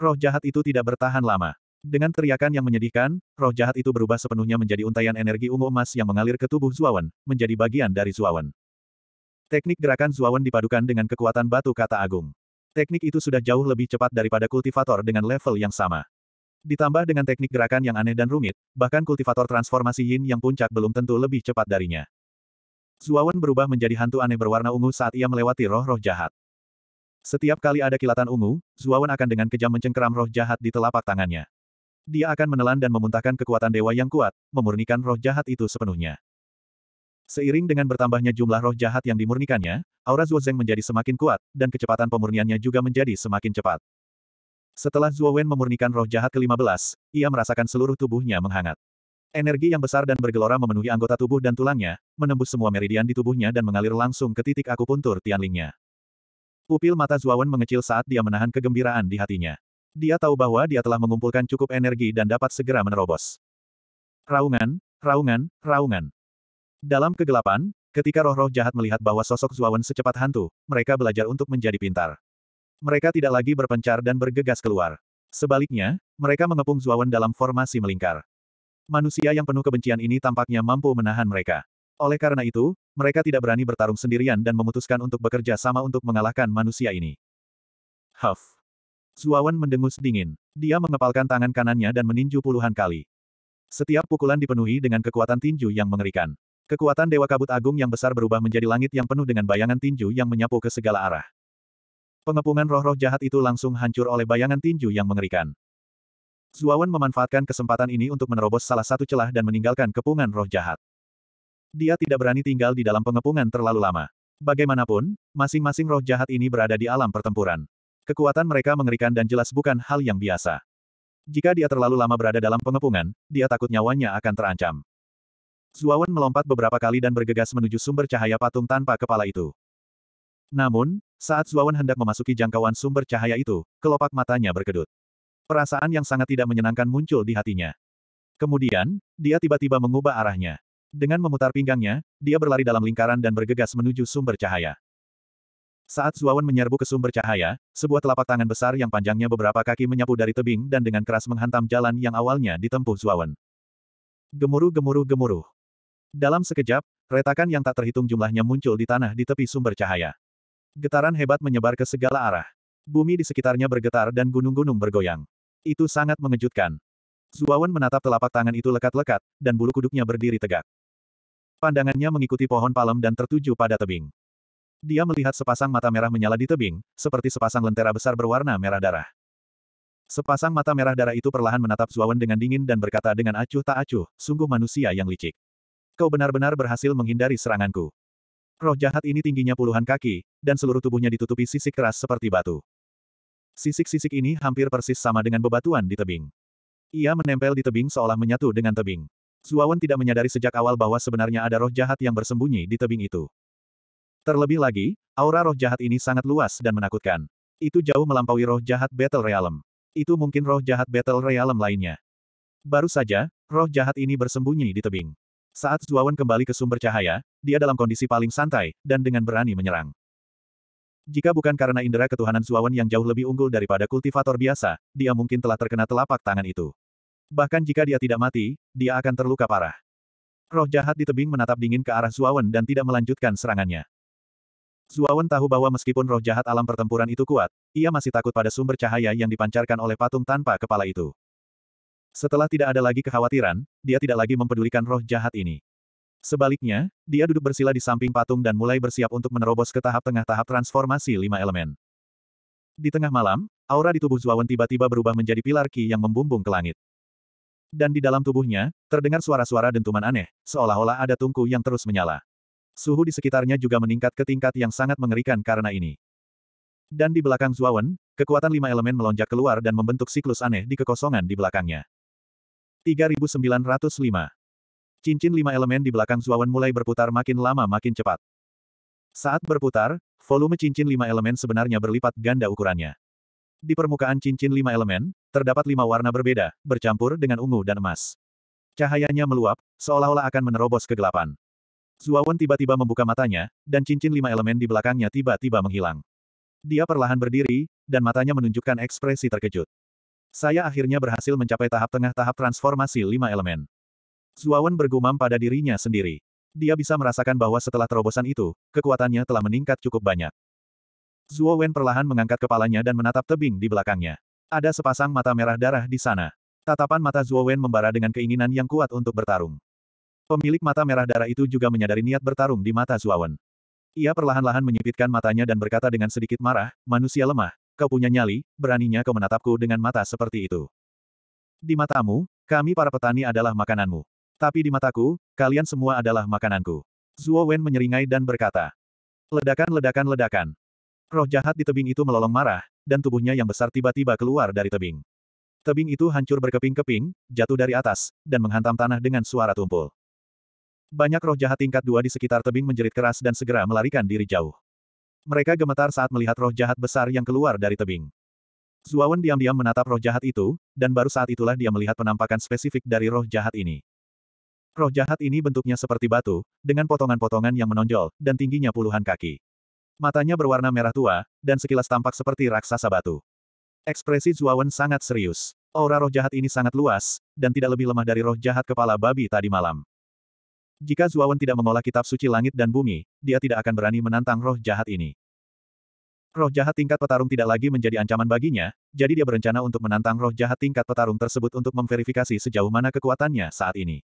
Roh jahat itu tidak bertahan lama. Dengan teriakan yang menyedihkan, roh jahat itu berubah sepenuhnya menjadi untaian energi ungu emas yang mengalir ke tubuh Zuawan, menjadi bagian dari Zuawan. Teknik gerakan Zuawan dipadukan dengan kekuatan batu kata agung. Teknik itu sudah jauh lebih cepat daripada kultivator dengan level yang sama. Ditambah dengan teknik gerakan yang aneh dan rumit, bahkan kultivator transformasi yin yang puncak belum tentu lebih cepat darinya. Zuawan berubah menjadi hantu aneh berwarna ungu saat ia melewati roh-roh jahat. Setiap kali ada kilatan ungu, Zuawan akan dengan kejam mencengkeram roh jahat di telapak tangannya. Dia akan menelan dan memuntahkan kekuatan dewa yang kuat, memurnikan roh jahat itu sepenuhnya. Seiring dengan bertambahnya jumlah roh jahat yang dimurnikannya, aura Zeng menjadi semakin kuat, dan kecepatan pemurniannya juga menjadi semakin cepat. Setelah Wen memurnikan roh jahat ke-15, ia merasakan seluruh tubuhnya menghangat. Energi yang besar dan bergelora memenuhi anggota tubuh dan tulangnya, menembus semua meridian di tubuhnya dan mengalir langsung ke titik akupuntur tianlingnya. Pupil mata Wen mengecil saat dia menahan kegembiraan di hatinya. Dia tahu bahwa dia telah mengumpulkan cukup energi dan dapat segera menerobos. Raungan, raungan, raungan. Dalam kegelapan, ketika roh-roh jahat melihat bahwa sosok Zuawan secepat hantu, mereka belajar untuk menjadi pintar. Mereka tidak lagi berpencar dan bergegas keluar. Sebaliknya, mereka mengepung Zuawan dalam formasi melingkar. Manusia yang penuh kebencian ini tampaknya mampu menahan mereka. Oleh karena itu, mereka tidak berani bertarung sendirian dan memutuskan untuk bekerja sama untuk mengalahkan manusia ini. Huff. Zuawan mendengus dingin. Dia mengepalkan tangan kanannya dan meninju puluhan kali. Setiap pukulan dipenuhi dengan kekuatan tinju yang mengerikan. Kekuatan Dewa Kabut Agung yang besar berubah menjadi langit yang penuh dengan bayangan tinju yang menyapu ke segala arah. Pengepungan roh-roh jahat itu langsung hancur oleh bayangan tinju yang mengerikan. Zuawan memanfaatkan kesempatan ini untuk menerobos salah satu celah dan meninggalkan kepungan roh jahat. Dia tidak berani tinggal di dalam pengepungan terlalu lama. Bagaimanapun, masing-masing roh jahat ini berada di alam pertempuran. Kekuatan mereka mengerikan dan jelas bukan hal yang biasa. Jika dia terlalu lama berada dalam pengepungan, dia takut nyawanya akan terancam. Zuawan melompat beberapa kali dan bergegas menuju sumber cahaya patung tanpa kepala itu. Namun, saat Zuawan hendak memasuki jangkauan sumber cahaya itu, kelopak matanya berkedut. Perasaan yang sangat tidak menyenangkan muncul di hatinya. Kemudian, dia tiba-tiba mengubah arahnya. Dengan memutar pinggangnya, dia berlari dalam lingkaran dan bergegas menuju sumber cahaya. Saat Zuawan menyerbu ke sumber cahaya, sebuah telapak tangan besar yang panjangnya beberapa kaki menyapu dari tebing dan dengan keras menghantam jalan yang awalnya ditempuh Zuawan. Gemuruh gemuruh gemuruh. Dalam sekejap, retakan yang tak terhitung jumlahnya muncul di tanah di tepi sumber cahaya. Getaran hebat menyebar ke segala arah. Bumi di sekitarnya bergetar dan gunung-gunung bergoyang. Itu sangat mengejutkan. Zuawan menatap telapak tangan itu lekat-lekat, dan bulu kuduknya berdiri tegak. Pandangannya mengikuti pohon palem dan tertuju pada tebing. Dia melihat sepasang mata merah menyala di tebing, seperti sepasang lentera besar berwarna merah darah. Sepasang mata merah darah itu perlahan menatap Zuawan dengan dingin dan berkata dengan acuh tak acuh, sungguh manusia yang licik. Kau benar-benar berhasil menghindari seranganku. Roh jahat ini tingginya puluhan kaki, dan seluruh tubuhnya ditutupi sisik keras seperti batu. Sisik-sisik ini hampir persis sama dengan bebatuan di tebing. Ia menempel di tebing seolah menyatu dengan tebing. Zuawan tidak menyadari sejak awal bahwa sebenarnya ada roh jahat yang bersembunyi di tebing itu. Terlebih lagi, aura roh jahat ini sangat luas dan menakutkan. Itu jauh melampaui roh jahat Battle Realm. Itu mungkin roh jahat Battle Realm lainnya. Baru saja, roh jahat ini bersembunyi di tebing. Saat Zuawan kembali ke sumber cahaya, dia dalam kondisi paling santai, dan dengan berani menyerang. Jika bukan karena indera ketuhanan Zuawan yang jauh lebih unggul daripada kultivator biasa, dia mungkin telah terkena telapak tangan itu. Bahkan jika dia tidak mati, dia akan terluka parah. Roh jahat di tebing menatap dingin ke arah Zuawan dan tidak melanjutkan serangannya. Zuawan tahu bahwa meskipun roh jahat alam pertempuran itu kuat, ia masih takut pada sumber cahaya yang dipancarkan oleh patung tanpa kepala itu. Setelah tidak ada lagi kekhawatiran, dia tidak lagi mempedulikan roh jahat ini. Sebaliknya, dia duduk bersila di samping patung dan mulai bersiap untuk menerobos ke tahap tengah tahap transformasi lima elemen. Di tengah malam, aura di tubuh Zuawan tiba-tiba berubah menjadi pilar ki yang membumbung ke langit. Dan di dalam tubuhnya, terdengar suara-suara dentuman aneh, seolah-olah ada tungku yang terus menyala. Suhu di sekitarnya juga meningkat ke tingkat yang sangat mengerikan karena ini. Dan di belakang Zuawan, kekuatan lima elemen melonjak keluar dan membentuk siklus aneh di kekosongan di belakangnya. 3905. Cincin lima elemen di belakang Zuawan mulai berputar makin lama makin cepat. Saat berputar, volume cincin lima elemen sebenarnya berlipat ganda ukurannya. Di permukaan cincin lima elemen, terdapat lima warna berbeda, bercampur dengan ungu dan emas. Cahayanya meluap, seolah-olah akan menerobos kegelapan. Zuawan tiba-tiba membuka matanya, dan cincin lima elemen di belakangnya tiba-tiba menghilang. Dia perlahan berdiri, dan matanya menunjukkan ekspresi terkejut. Saya akhirnya berhasil mencapai tahap tengah tahap transformasi lima elemen. Zuawan bergumam pada dirinya sendiri. Dia bisa merasakan bahwa setelah terobosan itu, kekuatannya telah meningkat cukup banyak. Zuowen perlahan mengangkat kepalanya dan menatap tebing di belakangnya. Ada sepasang mata merah darah di sana. Tatapan mata Zuowen membara dengan keinginan yang kuat untuk bertarung. Pemilik mata merah darah itu juga menyadari niat bertarung di mata Zuowen. Ia perlahan-lahan menyipitkan matanya dan berkata dengan sedikit marah, manusia lemah, kau punya nyali, beraninya kau menatapku dengan mata seperti itu. Di matamu, kami para petani adalah makananmu. Tapi di mataku, kalian semua adalah makananku. Zuo Wen menyeringai dan berkata. Ledakan ledakan ledakan. Roh jahat di tebing itu melolong marah, dan tubuhnya yang besar tiba-tiba keluar dari tebing. Tebing itu hancur berkeping-keping, jatuh dari atas, dan menghantam tanah dengan suara tumpul. Banyak roh jahat tingkat dua di sekitar tebing menjerit keras dan segera melarikan diri jauh. Mereka gemetar saat melihat roh jahat besar yang keluar dari tebing. Zuawan diam-diam menatap roh jahat itu, dan baru saat itulah dia melihat penampakan spesifik dari roh jahat ini. Roh jahat ini bentuknya seperti batu, dengan potongan-potongan yang menonjol, dan tingginya puluhan kaki. Matanya berwarna merah tua, dan sekilas tampak seperti raksasa batu. Ekspresi Zuawan sangat serius. Aura roh jahat ini sangat luas, dan tidak lebih lemah dari roh jahat kepala babi tadi malam. Jika Zuawan tidak mengolah kitab suci langit dan bumi, dia tidak akan berani menantang roh jahat ini. Roh jahat tingkat petarung tidak lagi menjadi ancaman baginya, jadi dia berencana untuk menantang roh jahat tingkat petarung tersebut untuk memverifikasi sejauh mana kekuatannya saat ini.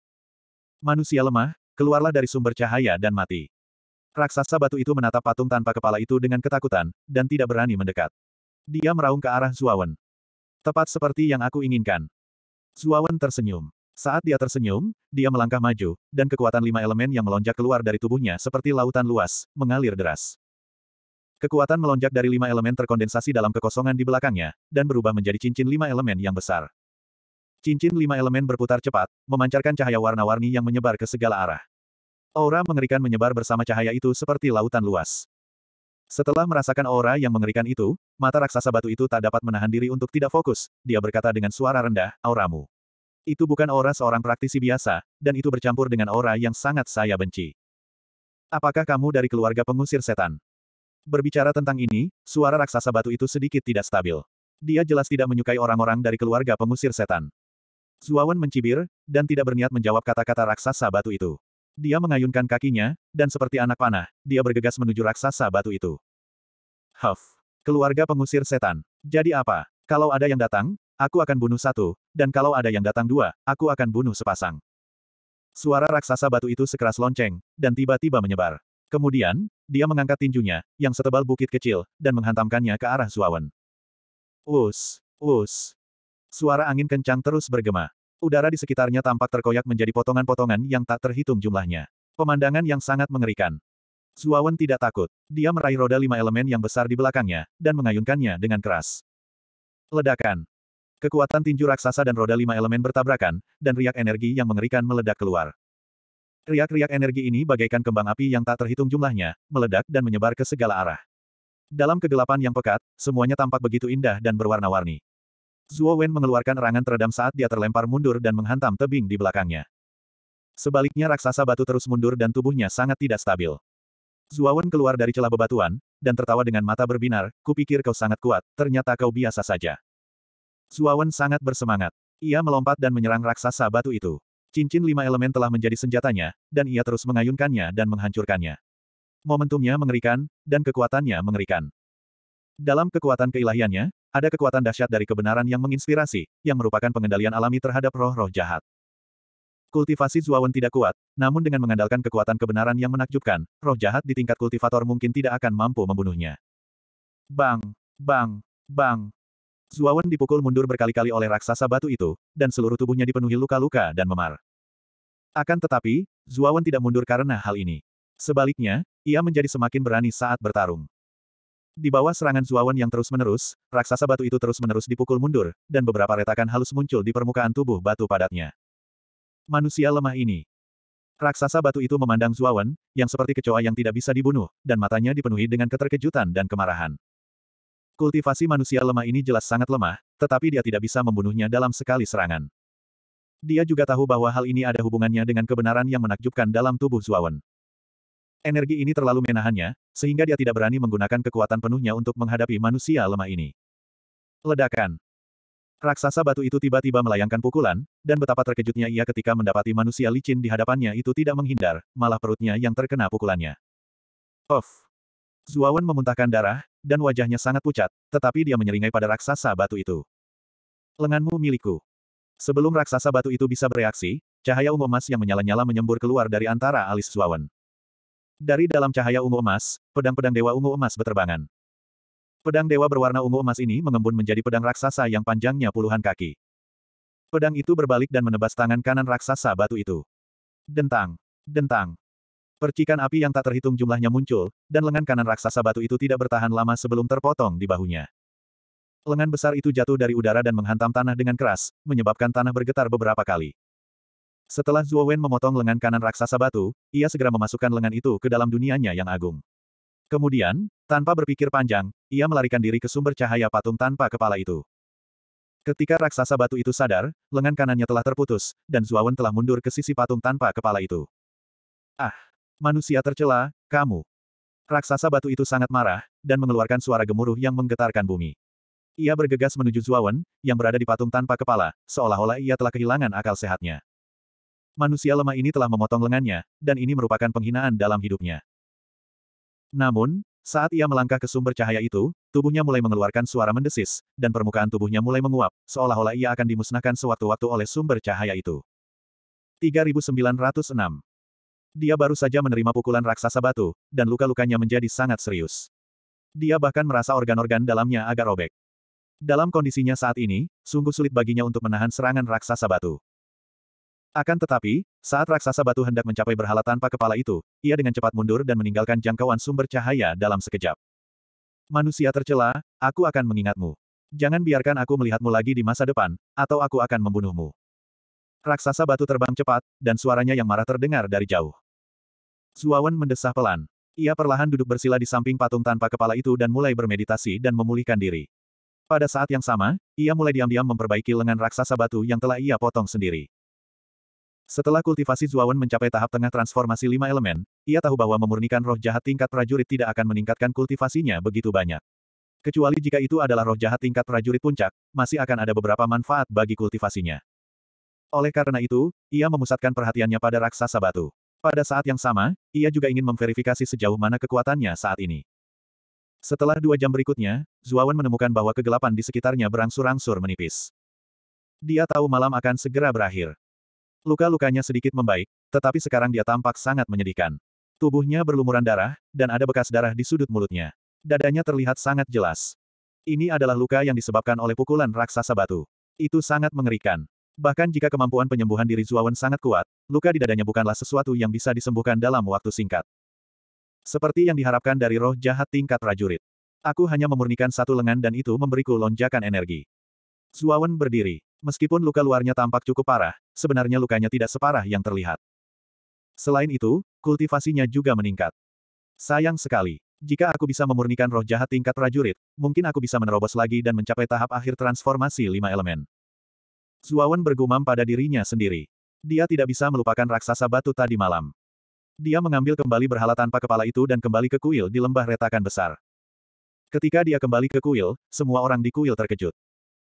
Manusia lemah, keluarlah dari sumber cahaya dan mati. Raksasa batu itu menatap patung tanpa kepala itu dengan ketakutan, dan tidak berani mendekat. Dia meraung ke arah Zuawan. Tepat seperti yang aku inginkan. Zuawan tersenyum. Saat dia tersenyum, dia melangkah maju, dan kekuatan lima elemen yang melonjak keluar dari tubuhnya seperti lautan luas, mengalir deras. Kekuatan melonjak dari lima elemen terkondensasi dalam kekosongan di belakangnya, dan berubah menjadi cincin lima elemen yang besar. Cincin lima elemen berputar cepat, memancarkan cahaya warna-warni yang menyebar ke segala arah. Aura mengerikan menyebar bersama cahaya itu seperti lautan luas. Setelah merasakan aura yang mengerikan itu, mata raksasa batu itu tak dapat menahan diri untuk tidak fokus, dia berkata dengan suara rendah, auramu. Itu bukan aura seorang praktisi biasa, dan itu bercampur dengan aura yang sangat saya benci. Apakah kamu dari keluarga pengusir setan? Berbicara tentang ini, suara raksasa batu itu sedikit tidak stabil. Dia jelas tidak menyukai orang-orang dari keluarga pengusir setan. Zuawan mencibir, dan tidak berniat menjawab kata-kata raksasa batu itu. Dia mengayunkan kakinya, dan seperti anak panah, dia bergegas menuju raksasa batu itu. Huff! Keluarga pengusir setan. Jadi apa? Kalau ada yang datang, aku akan bunuh satu, dan kalau ada yang datang dua, aku akan bunuh sepasang. Suara raksasa batu itu sekeras lonceng, dan tiba-tiba menyebar. Kemudian, dia mengangkat tinjunya, yang setebal bukit kecil, dan menghantamkannya ke arah Suawan. Us, us. Suara angin kencang terus bergema. Udara di sekitarnya tampak terkoyak menjadi potongan-potongan yang tak terhitung jumlahnya. Pemandangan yang sangat mengerikan. Zuawan tidak takut. Dia meraih roda lima elemen yang besar di belakangnya, dan mengayunkannya dengan keras. Ledakan. Kekuatan tinju raksasa dan roda lima elemen bertabrakan, dan riak energi yang mengerikan meledak keluar. Riak-riak energi ini bagaikan kembang api yang tak terhitung jumlahnya, meledak dan menyebar ke segala arah. Dalam kegelapan yang pekat, semuanya tampak begitu indah dan berwarna-warni. Zuo Wen mengeluarkan erangan teredam saat dia terlempar mundur dan menghantam tebing di belakangnya. Sebaliknya raksasa batu terus mundur dan tubuhnya sangat tidak stabil. Zuo Wen keluar dari celah bebatuan, dan tertawa dengan mata berbinar, kupikir kau sangat kuat, ternyata kau biasa saja. Zuawan sangat bersemangat. Ia melompat dan menyerang raksasa batu itu. Cincin lima elemen telah menjadi senjatanya, dan ia terus mengayunkannya dan menghancurkannya. Momentumnya mengerikan, dan kekuatannya mengerikan. Dalam kekuatan keilahiannya, ada kekuatan dahsyat dari kebenaran yang menginspirasi, yang merupakan pengendalian alami terhadap roh-roh jahat. Kultivasi Zuawan tidak kuat, namun dengan mengandalkan kekuatan kebenaran yang menakjubkan, roh jahat di tingkat kultivator mungkin tidak akan mampu membunuhnya. Bang! Bang! Bang! Zuawan dipukul mundur berkali-kali oleh raksasa batu itu, dan seluruh tubuhnya dipenuhi luka-luka dan memar. Akan tetapi, Zuawan tidak mundur karena hal ini. Sebaliknya, ia menjadi semakin berani saat bertarung. Di bawah serangan Zuawan yang terus-menerus, raksasa batu itu terus-menerus dipukul mundur, dan beberapa retakan halus muncul di permukaan tubuh batu padatnya. Manusia lemah ini, Raksasa batu itu memandang Zuawan, yang seperti kecoa yang tidak bisa dibunuh, dan matanya dipenuhi dengan keterkejutan dan kemarahan. Kultivasi manusia lemah ini jelas sangat lemah, tetapi dia tidak bisa membunuhnya dalam sekali serangan. Dia juga tahu bahwa hal ini ada hubungannya dengan kebenaran yang menakjubkan dalam tubuh Zuawan. Energi ini terlalu menahannya, sehingga dia tidak berani menggunakan kekuatan penuhnya untuk menghadapi manusia lemah ini. Ledakan. Raksasa batu itu tiba-tiba melayangkan pukulan, dan betapa terkejutnya ia ketika mendapati manusia licin di hadapannya itu tidak menghindar, malah perutnya yang terkena pukulannya. Of. Zuawan memuntahkan darah, dan wajahnya sangat pucat, tetapi dia menyeringai pada raksasa batu itu. Lenganmu milikku. Sebelum raksasa batu itu bisa bereaksi, cahaya ungu emas yang menyala-nyala menyembur keluar dari antara alis Zuawan. Dari dalam cahaya ungu emas, pedang-pedang dewa ungu emas berterbangan. Pedang dewa berwarna ungu emas ini mengembun menjadi pedang raksasa yang panjangnya puluhan kaki. Pedang itu berbalik dan menebas tangan kanan raksasa batu itu. Dentang. Dentang. Percikan api yang tak terhitung jumlahnya muncul, dan lengan kanan raksasa batu itu tidak bertahan lama sebelum terpotong di bahunya. Lengan besar itu jatuh dari udara dan menghantam tanah dengan keras, menyebabkan tanah bergetar beberapa kali. Setelah Zuo Wen memotong lengan kanan raksasa batu, ia segera memasukkan lengan itu ke dalam dunianya yang agung. Kemudian, tanpa berpikir panjang, ia melarikan diri ke sumber cahaya patung tanpa kepala itu. Ketika raksasa batu itu sadar, lengan kanannya telah terputus, dan Wen telah mundur ke sisi patung tanpa kepala itu. Ah! Manusia tercela, kamu. Raksasa batu itu sangat marah, dan mengeluarkan suara gemuruh yang menggetarkan bumi. Ia bergegas menuju Zuawan, yang berada di patung tanpa kepala, seolah-olah ia telah kehilangan akal sehatnya. Manusia lemah ini telah memotong lengannya, dan ini merupakan penghinaan dalam hidupnya. Namun, saat ia melangkah ke sumber cahaya itu, tubuhnya mulai mengeluarkan suara mendesis, dan permukaan tubuhnya mulai menguap, seolah-olah ia akan dimusnahkan sewaktu-waktu oleh sumber cahaya itu. 3906 dia baru saja menerima pukulan raksasa batu, dan luka-lukanya menjadi sangat serius. Dia bahkan merasa organ-organ dalamnya agak robek. Dalam kondisinya saat ini, sungguh sulit baginya untuk menahan serangan raksasa batu. Akan tetapi, saat raksasa batu hendak mencapai berhala tanpa kepala itu, ia dengan cepat mundur dan meninggalkan jangkauan sumber cahaya dalam sekejap. Manusia tercela, aku akan mengingatmu. Jangan biarkan aku melihatmu lagi di masa depan, atau aku akan membunuhmu. Raksasa batu terbang cepat, dan suaranya yang marah terdengar dari jauh. Zuawan mendesah pelan. Ia perlahan duduk bersila di samping patung tanpa kepala itu dan mulai bermeditasi dan memulihkan diri. Pada saat yang sama, ia mulai diam-diam memperbaiki lengan raksasa batu yang telah ia potong sendiri. Setelah kultivasi Zuawan mencapai tahap tengah transformasi lima elemen, ia tahu bahwa memurnikan roh jahat tingkat prajurit tidak akan meningkatkan kultivasinya begitu banyak. Kecuali jika itu adalah roh jahat tingkat prajurit puncak, masih akan ada beberapa manfaat bagi kultivasinya. Oleh karena itu, ia memusatkan perhatiannya pada raksasa batu. Pada saat yang sama, ia juga ingin memverifikasi sejauh mana kekuatannya saat ini. Setelah dua jam berikutnya, Zuawan menemukan bahwa kegelapan di sekitarnya berangsur-angsur menipis. Dia tahu malam akan segera berakhir. Luka-lukanya sedikit membaik, tetapi sekarang dia tampak sangat menyedihkan. Tubuhnya berlumuran darah, dan ada bekas darah di sudut mulutnya. Dadanya terlihat sangat jelas. Ini adalah luka yang disebabkan oleh pukulan raksasa batu. Itu sangat mengerikan. Bahkan jika kemampuan penyembuhan diri Zuawan sangat kuat, luka di dadanya bukanlah sesuatu yang bisa disembuhkan dalam waktu singkat. Seperti yang diharapkan dari roh jahat tingkat prajurit. Aku hanya memurnikan satu lengan dan itu memberiku lonjakan energi. Zuawan berdiri. Meskipun luka luarnya tampak cukup parah, sebenarnya lukanya tidak separah yang terlihat. Selain itu, kultivasinya juga meningkat. Sayang sekali. Jika aku bisa memurnikan roh jahat tingkat prajurit, mungkin aku bisa menerobos lagi dan mencapai tahap akhir transformasi lima elemen. Zuawan bergumam pada dirinya sendiri. Dia tidak bisa melupakan raksasa batu tadi malam. Dia mengambil kembali berhala tanpa kepala itu dan kembali ke kuil di lembah retakan besar. Ketika dia kembali ke kuil, semua orang di kuil terkejut.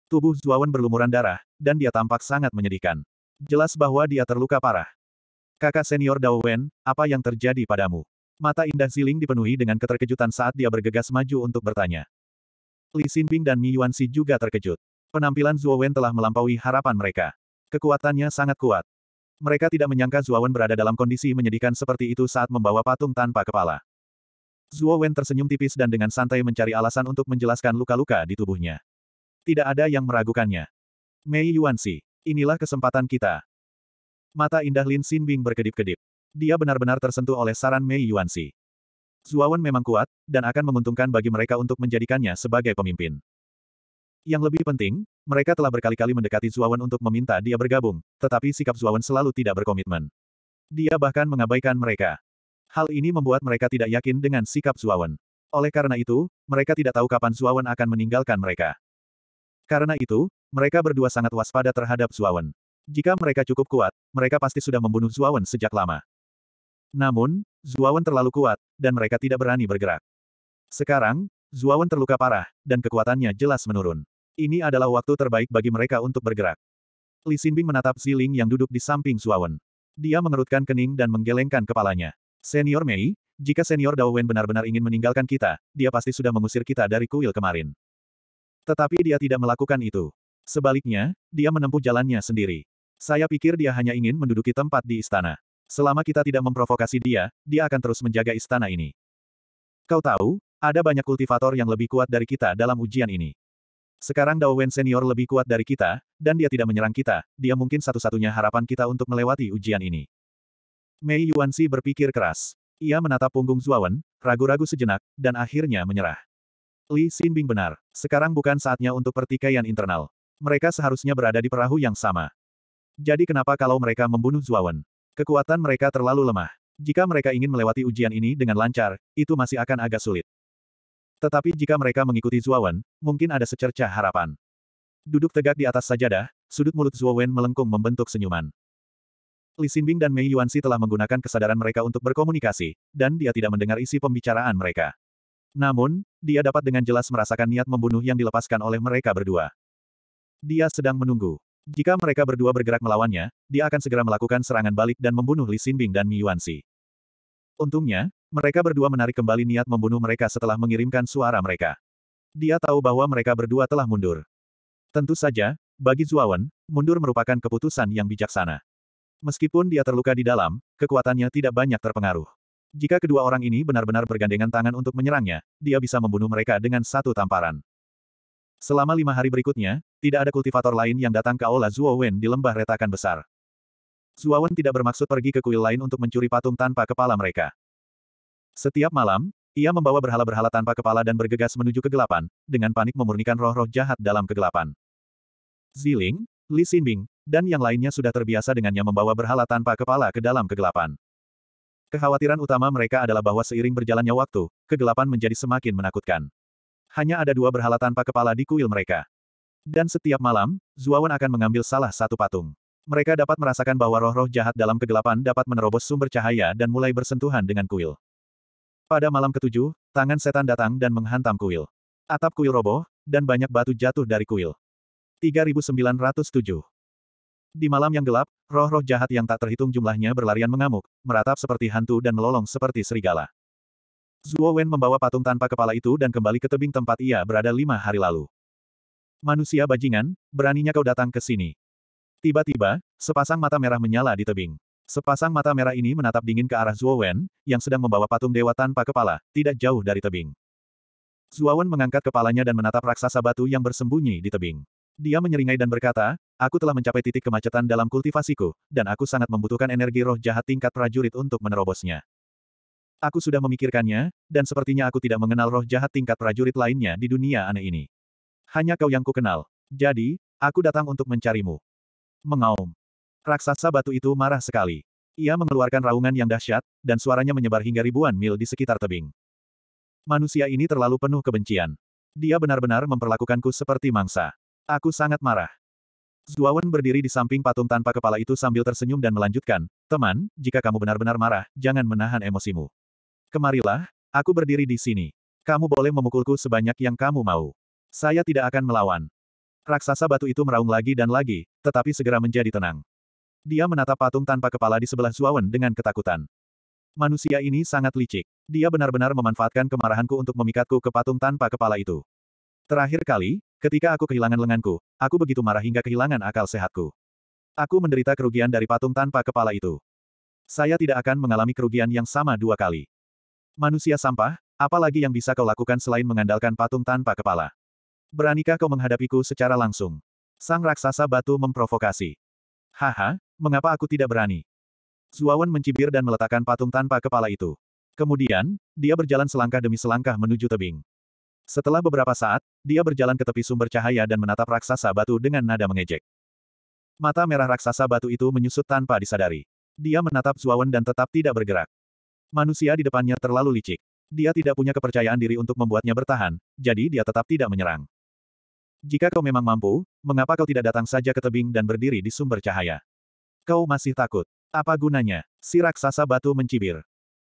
Tubuh Zuawan berlumuran darah, dan dia tampak sangat menyedihkan. Jelas bahwa dia terluka parah. Kakak senior Dao Wen, apa yang terjadi padamu? Mata indah Ziling dipenuhi dengan keterkejutan saat dia bergegas maju untuk bertanya. Li Xinbing dan Mi Yuan Xi juga terkejut. Penampilan Wen telah melampaui harapan mereka. Kekuatannya sangat kuat. Mereka tidak menyangka Wen berada dalam kondisi menyedihkan seperti itu saat membawa patung tanpa kepala. Wen tersenyum tipis dan dengan santai mencari alasan untuk menjelaskan luka-luka di tubuhnya. Tidak ada yang meragukannya. Mei Yuanxi, inilah kesempatan kita. Mata indah Lin Xinbing berkedip-kedip. Dia benar-benar tersentuh oleh saran Mei Yuanxi. Wen memang kuat, dan akan menguntungkan bagi mereka untuk menjadikannya sebagai pemimpin. Yang lebih penting, mereka telah berkali-kali mendekati Zuawan untuk meminta dia bergabung, tetapi sikap Zuawan selalu tidak berkomitmen. Dia bahkan mengabaikan mereka. Hal ini membuat mereka tidak yakin dengan sikap Zuawan. Oleh karena itu, mereka tidak tahu kapan Zuawan akan meninggalkan mereka. Karena itu, mereka berdua sangat waspada terhadap Zuawan. Jika mereka cukup kuat, mereka pasti sudah membunuh Zuawan sejak lama. Namun, Zuawan terlalu kuat, dan mereka tidak berani bergerak. Sekarang, Zuawan terluka parah, dan kekuatannya jelas menurun. Ini adalah waktu terbaik bagi mereka untuk bergerak. Li Xinbing menatap Ziling yang duduk di samping Suawen. Dia mengerutkan kening dan menggelengkan kepalanya. Senior Mei, jika Senior Dao Wen benar-benar ingin meninggalkan kita, dia pasti sudah mengusir kita dari kuil kemarin. Tetapi dia tidak melakukan itu. Sebaliknya, dia menempuh jalannya sendiri. Saya pikir dia hanya ingin menduduki tempat di istana. Selama kita tidak memprovokasi dia, dia akan terus menjaga istana ini. Kau tahu, ada banyak kultivator yang lebih kuat dari kita dalam ujian ini. Sekarang Dao Wen senior lebih kuat dari kita, dan dia tidak menyerang kita, dia mungkin satu-satunya harapan kita untuk melewati ujian ini. Mei Yuanxi berpikir keras. Ia menatap punggung Zuawan, ragu-ragu sejenak, dan akhirnya menyerah. Li Xinbing benar, sekarang bukan saatnya untuk pertikaian internal. Mereka seharusnya berada di perahu yang sama. Jadi kenapa kalau mereka membunuh Zuawan? Kekuatan mereka terlalu lemah. Jika mereka ingin melewati ujian ini dengan lancar, itu masih akan agak sulit. Tetapi jika mereka mengikuti Zuowen, mungkin ada secercah harapan. Duduk tegak di atas sajadah, sudut mulut Zuowen melengkung membentuk senyuman. Li Xinbing dan Mei Yuanxi telah menggunakan kesadaran mereka untuk berkomunikasi, dan dia tidak mendengar isi pembicaraan mereka. Namun, dia dapat dengan jelas merasakan niat membunuh yang dilepaskan oleh mereka berdua. Dia sedang menunggu. Jika mereka berdua bergerak melawannya, dia akan segera melakukan serangan balik dan membunuh Li Xinbing dan Mei Yuanxi. Untungnya, mereka berdua menarik kembali niat membunuh mereka setelah mengirimkan suara mereka. Dia tahu bahwa mereka berdua telah mundur. Tentu saja, bagi Zuawan, mundur merupakan keputusan yang bijaksana. Meskipun dia terluka di dalam, kekuatannya tidak banyak terpengaruh. Jika kedua orang ini benar-benar bergandengan tangan untuk menyerangnya, dia bisa membunuh mereka dengan satu tamparan. Selama lima hari berikutnya, tidak ada kultivator lain yang datang ke Aula Zuowen di lembah retakan besar. Zuowen tidak bermaksud pergi ke kuil lain untuk mencuri patung tanpa kepala mereka. Setiap malam, ia membawa berhala-berhala tanpa kepala dan bergegas menuju kegelapan, dengan panik memurnikan roh-roh jahat dalam kegelapan. Ziling, Li Xinbing, dan yang lainnya sudah terbiasa dengannya membawa berhala tanpa kepala ke dalam kegelapan. Kekhawatiran utama mereka adalah bahwa seiring berjalannya waktu, kegelapan menjadi semakin menakutkan. Hanya ada dua berhala tanpa kepala di kuil mereka. Dan setiap malam, Zuawan akan mengambil salah satu patung. Mereka dapat merasakan bahwa roh-roh jahat dalam kegelapan dapat menerobos sumber cahaya dan mulai bersentuhan dengan kuil. Pada malam ketujuh, tangan setan datang dan menghantam kuil. Atap kuil roboh, dan banyak batu jatuh dari kuil. 3907 Di malam yang gelap, roh-roh jahat yang tak terhitung jumlahnya berlarian mengamuk, meratap seperti hantu dan melolong seperti serigala. Zuo Wen membawa patung tanpa kepala itu dan kembali ke tebing tempat ia berada lima hari lalu. Manusia bajingan, beraninya kau datang ke sini. Tiba-tiba, sepasang mata merah menyala di tebing. Sepasang mata merah ini menatap dingin ke arah Zuo Wen, yang sedang membawa patung dewa tanpa kepala, tidak jauh dari tebing. Zuo Wen mengangkat kepalanya dan menatap raksasa batu yang bersembunyi di tebing. Dia menyeringai dan berkata, aku telah mencapai titik kemacetan dalam kultivasiku, dan aku sangat membutuhkan energi roh jahat tingkat prajurit untuk menerobosnya. Aku sudah memikirkannya, dan sepertinya aku tidak mengenal roh jahat tingkat prajurit lainnya di dunia aneh ini. Hanya kau yang kukenal. Jadi, aku datang untuk mencarimu. Mengaum. Raksasa batu itu marah sekali. Ia mengeluarkan raungan yang dahsyat, dan suaranya menyebar hingga ribuan mil di sekitar tebing. Manusia ini terlalu penuh kebencian. Dia benar-benar memperlakukanku seperti mangsa. Aku sangat marah. Zuawan berdiri di samping patung tanpa kepala itu sambil tersenyum dan melanjutkan, Teman, jika kamu benar-benar marah, jangan menahan emosimu. Kemarilah, aku berdiri di sini. Kamu boleh memukulku sebanyak yang kamu mau. Saya tidak akan melawan. Raksasa batu itu meraung lagi dan lagi, tetapi segera menjadi tenang. Dia menatap patung tanpa kepala di sebelah Zuawan dengan ketakutan. Manusia ini sangat licik. Dia benar-benar memanfaatkan kemarahanku untuk memikatku ke patung tanpa kepala itu. Terakhir kali, ketika aku kehilangan lenganku, aku begitu marah hingga kehilangan akal sehatku. Aku menderita kerugian dari patung tanpa kepala itu. Saya tidak akan mengalami kerugian yang sama dua kali. Manusia sampah, apalagi yang bisa kau lakukan selain mengandalkan patung tanpa kepala? Beranikah kau menghadapiku secara langsung? Sang raksasa batu memprovokasi. Haha, Mengapa aku tidak berani? Zuawan mencibir dan meletakkan patung tanpa kepala itu. Kemudian, dia berjalan selangkah demi selangkah menuju tebing. Setelah beberapa saat, dia berjalan ke tepi sumber cahaya dan menatap raksasa batu dengan nada mengejek. Mata merah raksasa batu itu menyusut tanpa disadari. Dia menatap Zuawan dan tetap tidak bergerak. Manusia di depannya terlalu licik. Dia tidak punya kepercayaan diri untuk membuatnya bertahan, jadi dia tetap tidak menyerang. Jika kau memang mampu, mengapa kau tidak datang saja ke tebing dan berdiri di sumber cahaya? Kau masih takut. Apa gunanya? Si raksasa batu mencibir.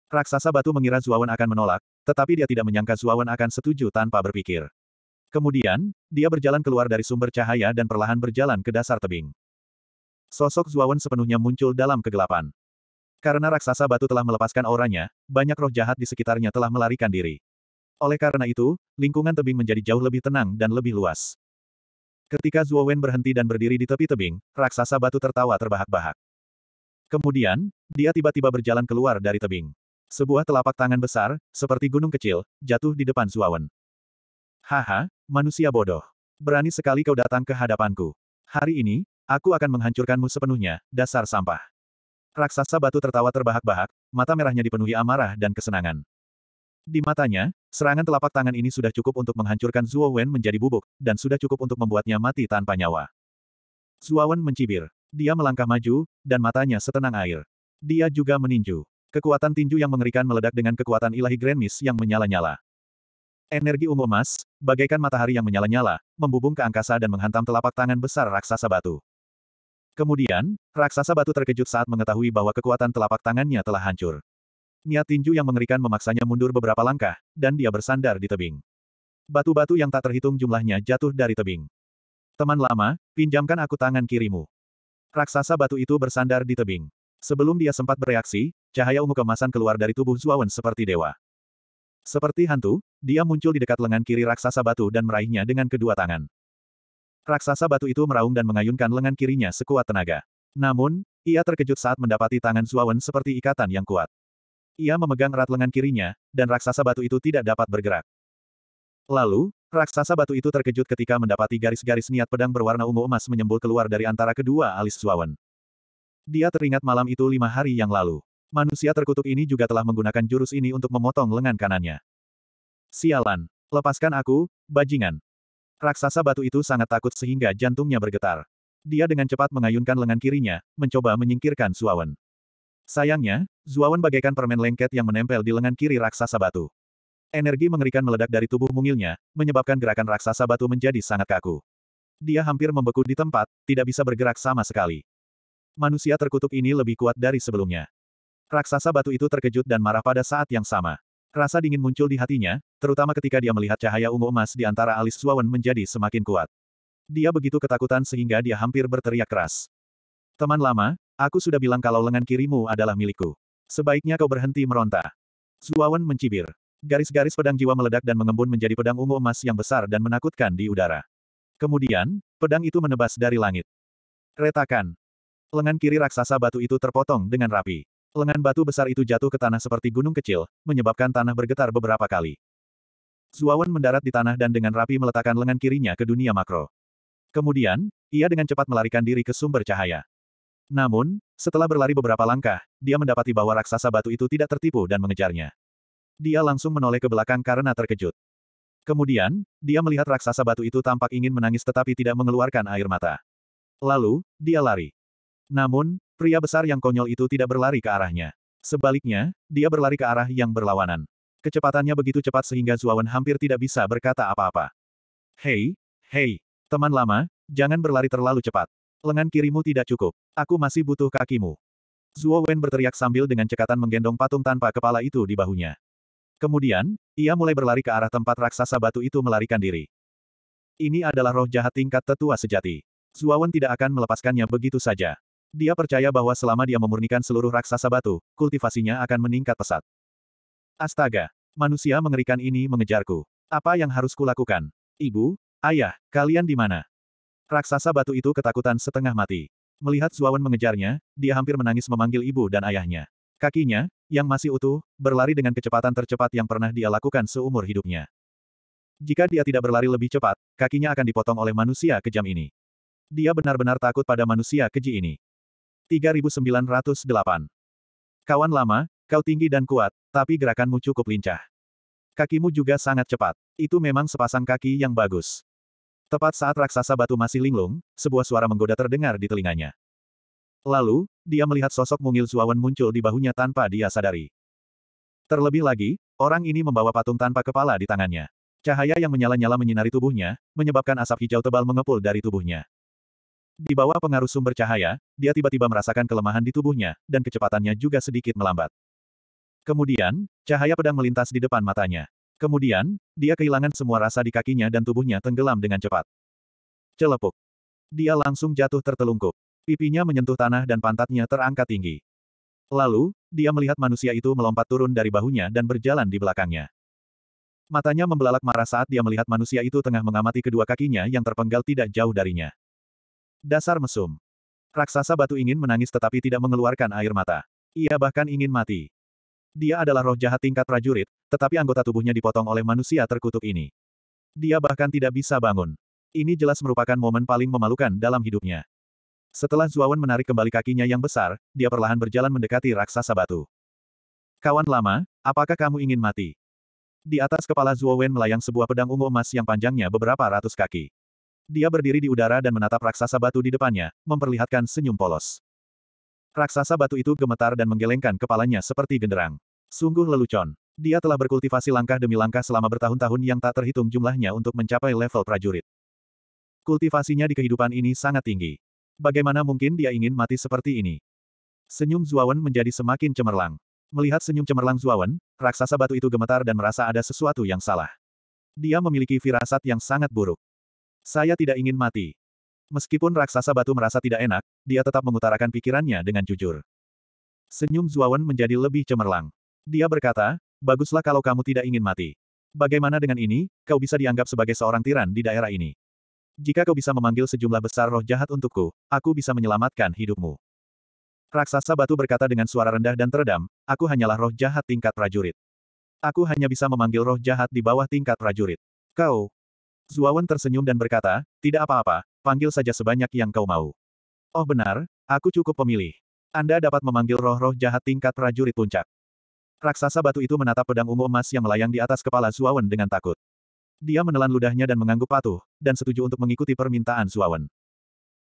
Raksasa batu mengira Zuawan akan menolak, tetapi dia tidak menyangka Zuawan akan setuju tanpa berpikir. Kemudian, dia berjalan keluar dari sumber cahaya dan perlahan berjalan ke dasar tebing. Sosok Zuawan sepenuhnya muncul dalam kegelapan. Karena raksasa batu telah melepaskan auranya, banyak roh jahat di sekitarnya telah melarikan diri. Oleh karena itu, lingkungan tebing menjadi jauh lebih tenang dan lebih luas. Ketika Zuo Wen berhenti dan berdiri di tepi tebing, raksasa batu tertawa terbahak-bahak. Kemudian, dia tiba-tiba berjalan keluar dari tebing. Sebuah telapak tangan besar, seperti gunung kecil, jatuh di depan Zuawan. Haha, manusia bodoh. Berani sekali kau datang ke hadapanku. Hari ini, aku akan menghancurkanmu sepenuhnya, dasar sampah. Raksasa batu tertawa terbahak-bahak, mata merahnya dipenuhi amarah dan kesenangan. Di matanya, Serangan telapak tangan ini sudah cukup untuk menghancurkan Zuo Wen menjadi bubuk, dan sudah cukup untuk membuatnya mati tanpa nyawa. Zuo Wen mencibir. Dia melangkah maju, dan matanya setenang air. Dia juga meninju. Kekuatan tinju yang mengerikan meledak dengan kekuatan ilahi Grand Miss yang menyala-nyala. Energi ungu emas, bagaikan matahari yang menyala-nyala, membubung ke angkasa dan menghantam telapak tangan besar raksasa batu. Kemudian, raksasa batu terkejut saat mengetahui bahwa kekuatan telapak tangannya telah hancur. Niat tinju yang mengerikan memaksanya mundur beberapa langkah, dan dia bersandar di tebing. Batu-batu yang tak terhitung jumlahnya jatuh dari tebing. Teman lama, pinjamkan aku tangan kirimu. Raksasa batu itu bersandar di tebing. Sebelum dia sempat bereaksi, cahaya ungu kemasan keluar dari tubuh Zuawan seperti dewa. Seperti hantu, dia muncul di dekat lengan kiri raksasa batu dan meraihnya dengan kedua tangan. Raksasa batu itu meraung dan mengayunkan lengan kirinya sekuat tenaga. Namun, ia terkejut saat mendapati tangan Zuawan seperti ikatan yang kuat. Ia memegang erat lengan kirinya, dan raksasa batu itu tidak dapat bergerak. Lalu, raksasa batu itu terkejut ketika mendapati garis-garis niat pedang berwarna ungu emas menyembul keluar dari antara kedua alis Zuawan. Dia teringat malam itu lima hari yang lalu. Manusia terkutuk ini juga telah menggunakan jurus ini untuk memotong lengan kanannya. Sialan! Lepaskan aku, bajingan! Raksasa batu itu sangat takut sehingga jantungnya bergetar. Dia dengan cepat mengayunkan lengan kirinya, mencoba menyingkirkan Suawan. Sayangnya, Zuawan bagaikan permen lengket yang menempel di lengan kiri raksasa batu. Energi mengerikan meledak dari tubuh mungilnya, menyebabkan gerakan raksasa batu menjadi sangat kaku. Dia hampir membeku di tempat, tidak bisa bergerak sama sekali. Manusia terkutuk ini lebih kuat dari sebelumnya. Raksasa batu itu terkejut dan marah pada saat yang sama. Rasa dingin muncul di hatinya, terutama ketika dia melihat cahaya ungu emas di antara alis Zuawan menjadi semakin kuat. Dia begitu ketakutan sehingga dia hampir berteriak keras. Teman lama, Aku sudah bilang kalau lengan kirimu adalah milikku. Sebaiknya kau berhenti meronta. Zuawan mencibir. Garis-garis pedang jiwa meledak dan mengembun menjadi pedang ungu emas yang besar dan menakutkan di udara. Kemudian, pedang itu menebas dari langit. Retakan. Lengan kiri raksasa batu itu terpotong dengan rapi. Lengan batu besar itu jatuh ke tanah seperti gunung kecil, menyebabkan tanah bergetar beberapa kali. Zuawan mendarat di tanah dan dengan rapi meletakkan lengan kirinya ke dunia makro. Kemudian, ia dengan cepat melarikan diri ke sumber cahaya. Namun, setelah berlari beberapa langkah, dia mendapati bahwa raksasa batu itu tidak tertipu dan mengejarnya. Dia langsung menoleh ke belakang karena terkejut. Kemudian, dia melihat raksasa batu itu tampak ingin menangis tetapi tidak mengeluarkan air mata. Lalu, dia lari. Namun, pria besar yang konyol itu tidak berlari ke arahnya. Sebaliknya, dia berlari ke arah yang berlawanan. Kecepatannya begitu cepat sehingga Zuawan hampir tidak bisa berkata apa-apa. Hei, hei, teman lama, jangan berlari terlalu cepat. Lengan kirimu tidak cukup. Aku masih butuh kakimu. Zuo Wen berteriak sambil dengan cekatan menggendong patung tanpa kepala itu di bahunya. Kemudian, ia mulai berlari ke arah tempat raksasa batu itu melarikan diri. Ini adalah roh jahat tingkat tetua sejati. Zuo Wen tidak akan melepaskannya begitu saja. Dia percaya bahwa selama dia memurnikan seluruh raksasa batu, kultivasinya akan meningkat pesat. Astaga, manusia mengerikan ini mengejarku. Apa yang harus kulakukan? Ibu, ayah, kalian di mana? Raksasa batu itu ketakutan setengah mati. Melihat Zuawan mengejarnya, dia hampir menangis memanggil ibu dan ayahnya. Kakinya, yang masih utuh, berlari dengan kecepatan tercepat yang pernah dia lakukan seumur hidupnya. Jika dia tidak berlari lebih cepat, kakinya akan dipotong oleh manusia kejam ini. Dia benar-benar takut pada manusia keji ini. 3908 Kawan lama, kau tinggi dan kuat, tapi gerakanmu cukup lincah. Kakimu juga sangat cepat. Itu memang sepasang kaki yang bagus. Tepat saat raksasa batu masih linglung, sebuah suara menggoda terdengar di telinganya. Lalu, dia melihat sosok mungil Zuawan muncul di bahunya tanpa dia sadari. Terlebih lagi, orang ini membawa patung tanpa kepala di tangannya. Cahaya yang menyala-nyala menyinari tubuhnya, menyebabkan asap hijau tebal mengepul dari tubuhnya. Di bawah pengaruh sumber cahaya, dia tiba-tiba merasakan kelemahan di tubuhnya, dan kecepatannya juga sedikit melambat. Kemudian, cahaya pedang melintas di depan matanya. Kemudian, dia kehilangan semua rasa di kakinya dan tubuhnya tenggelam dengan cepat. Celepuk. Dia langsung jatuh tertelungkup. Pipinya menyentuh tanah dan pantatnya terangkat tinggi. Lalu, dia melihat manusia itu melompat turun dari bahunya dan berjalan di belakangnya. Matanya membelalak marah saat dia melihat manusia itu tengah mengamati kedua kakinya yang terpenggal tidak jauh darinya. Dasar mesum. Raksasa batu ingin menangis tetapi tidak mengeluarkan air mata. Ia bahkan ingin mati. Dia adalah roh jahat tingkat prajurit, tetapi anggota tubuhnya dipotong oleh manusia terkutuk ini. Dia bahkan tidak bisa bangun. Ini jelas merupakan momen paling memalukan dalam hidupnya. Setelah Zuawan menarik kembali kakinya yang besar, dia perlahan berjalan mendekati raksasa batu. Kawan lama, apakah kamu ingin mati? Di atas kepala Zuawan melayang sebuah pedang ungu emas yang panjangnya beberapa ratus kaki. Dia berdiri di udara dan menatap raksasa batu di depannya, memperlihatkan senyum polos. Raksasa batu itu gemetar dan menggelengkan kepalanya seperti genderang. Sungguh lelucon. Dia telah berkultivasi langkah demi langkah selama bertahun-tahun yang tak terhitung jumlahnya untuk mencapai level prajurit. Kultivasinya di kehidupan ini sangat tinggi. Bagaimana mungkin dia ingin mati seperti ini? Senyum Zuawan menjadi semakin cemerlang. Melihat senyum cemerlang Zuawan, raksasa batu itu gemetar dan merasa ada sesuatu yang salah. Dia memiliki firasat yang sangat buruk. Saya tidak ingin mati. Meskipun raksasa batu merasa tidak enak, dia tetap mengutarakan pikirannya dengan jujur. Senyum Zuawan menjadi lebih cemerlang. Dia berkata, baguslah kalau kamu tidak ingin mati. Bagaimana dengan ini, kau bisa dianggap sebagai seorang tiran di daerah ini. Jika kau bisa memanggil sejumlah besar roh jahat untukku, aku bisa menyelamatkan hidupmu. Raksasa batu berkata dengan suara rendah dan teredam, aku hanyalah roh jahat tingkat prajurit. Aku hanya bisa memanggil roh jahat di bawah tingkat prajurit. Kau. Zuawan tersenyum dan berkata, tidak apa-apa, Panggil saja sebanyak yang kau mau. Oh benar, aku cukup pemilih. Anda dapat memanggil roh-roh jahat tingkat prajurit puncak. Raksasa batu itu menatap pedang ungu emas yang melayang di atas kepala Zuawan dengan takut. Dia menelan ludahnya dan mengangguk patuh, dan setuju untuk mengikuti permintaan Zuawan.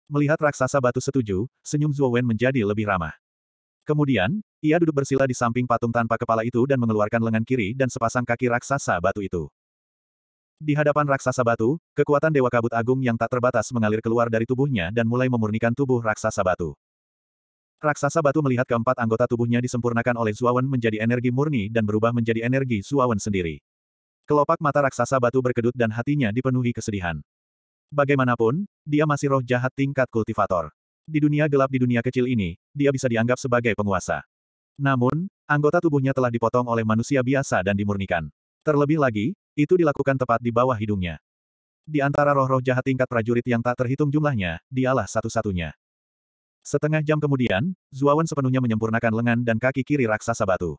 Melihat raksasa batu setuju, senyum Zuawan menjadi lebih ramah. Kemudian, ia duduk bersila di samping patung tanpa kepala itu dan mengeluarkan lengan kiri dan sepasang kaki raksasa batu itu. Di hadapan raksasa batu, kekuatan Dewa Kabut Agung yang tak terbatas mengalir keluar dari tubuhnya dan mulai memurnikan tubuh raksasa batu. Raksasa batu melihat keempat anggota tubuhnya disempurnakan oleh Zuawan menjadi energi murni dan berubah menjadi energi Zuawan sendiri. Kelopak mata raksasa batu berkedut dan hatinya dipenuhi kesedihan. Bagaimanapun, dia masih roh jahat tingkat kultivator. Di dunia gelap di dunia kecil ini, dia bisa dianggap sebagai penguasa. Namun, anggota tubuhnya telah dipotong oleh manusia biasa dan dimurnikan. Terlebih lagi, itu dilakukan tepat di bawah hidungnya. Di antara roh-roh jahat tingkat prajurit yang tak terhitung jumlahnya, dialah satu-satunya. Setengah jam kemudian, Zuawan sepenuhnya menyempurnakan lengan dan kaki kiri raksasa batu.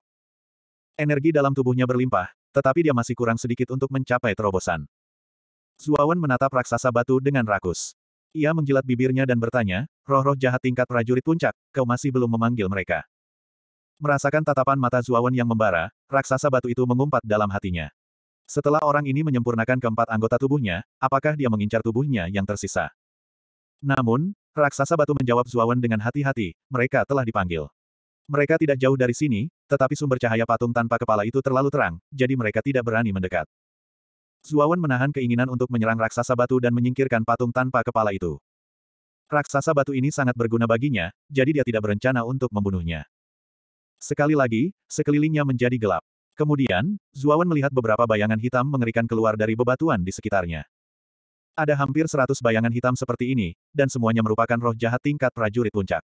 Energi dalam tubuhnya berlimpah, tetapi dia masih kurang sedikit untuk mencapai terobosan. Zuawan menatap raksasa batu dengan rakus. Ia menjilat bibirnya dan bertanya, roh-roh jahat tingkat prajurit puncak, kau masih belum memanggil mereka. Merasakan tatapan mata Zuawan yang membara, raksasa batu itu mengumpat dalam hatinya. Setelah orang ini menyempurnakan keempat anggota tubuhnya, apakah dia mengincar tubuhnya yang tersisa? Namun, raksasa batu menjawab Zuawan dengan hati-hati, mereka telah dipanggil. Mereka tidak jauh dari sini, tetapi sumber cahaya patung tanpa kepala itu terlalu terang, jadi mereka tidak berani mendekat. Zuawan menahan keinginan untuk menyerang raksasa batu dan menyingkirkan patung tanpa kepala itu. Raksasa batu ini sangat berguna baginya, jadi dia tidak berencana untuk membunuhnya. Sekali lagi, sekelilingnya menjadi gelap. Kemudian, Zuawan melihat beberapa bayangan hitam mengerikan keluar dari bebatuan di sekitarnya. Ada hampir seratus bayangan hitam seperti ini, dan semuanya merupakan roh jahat tingkat prajurit puncak.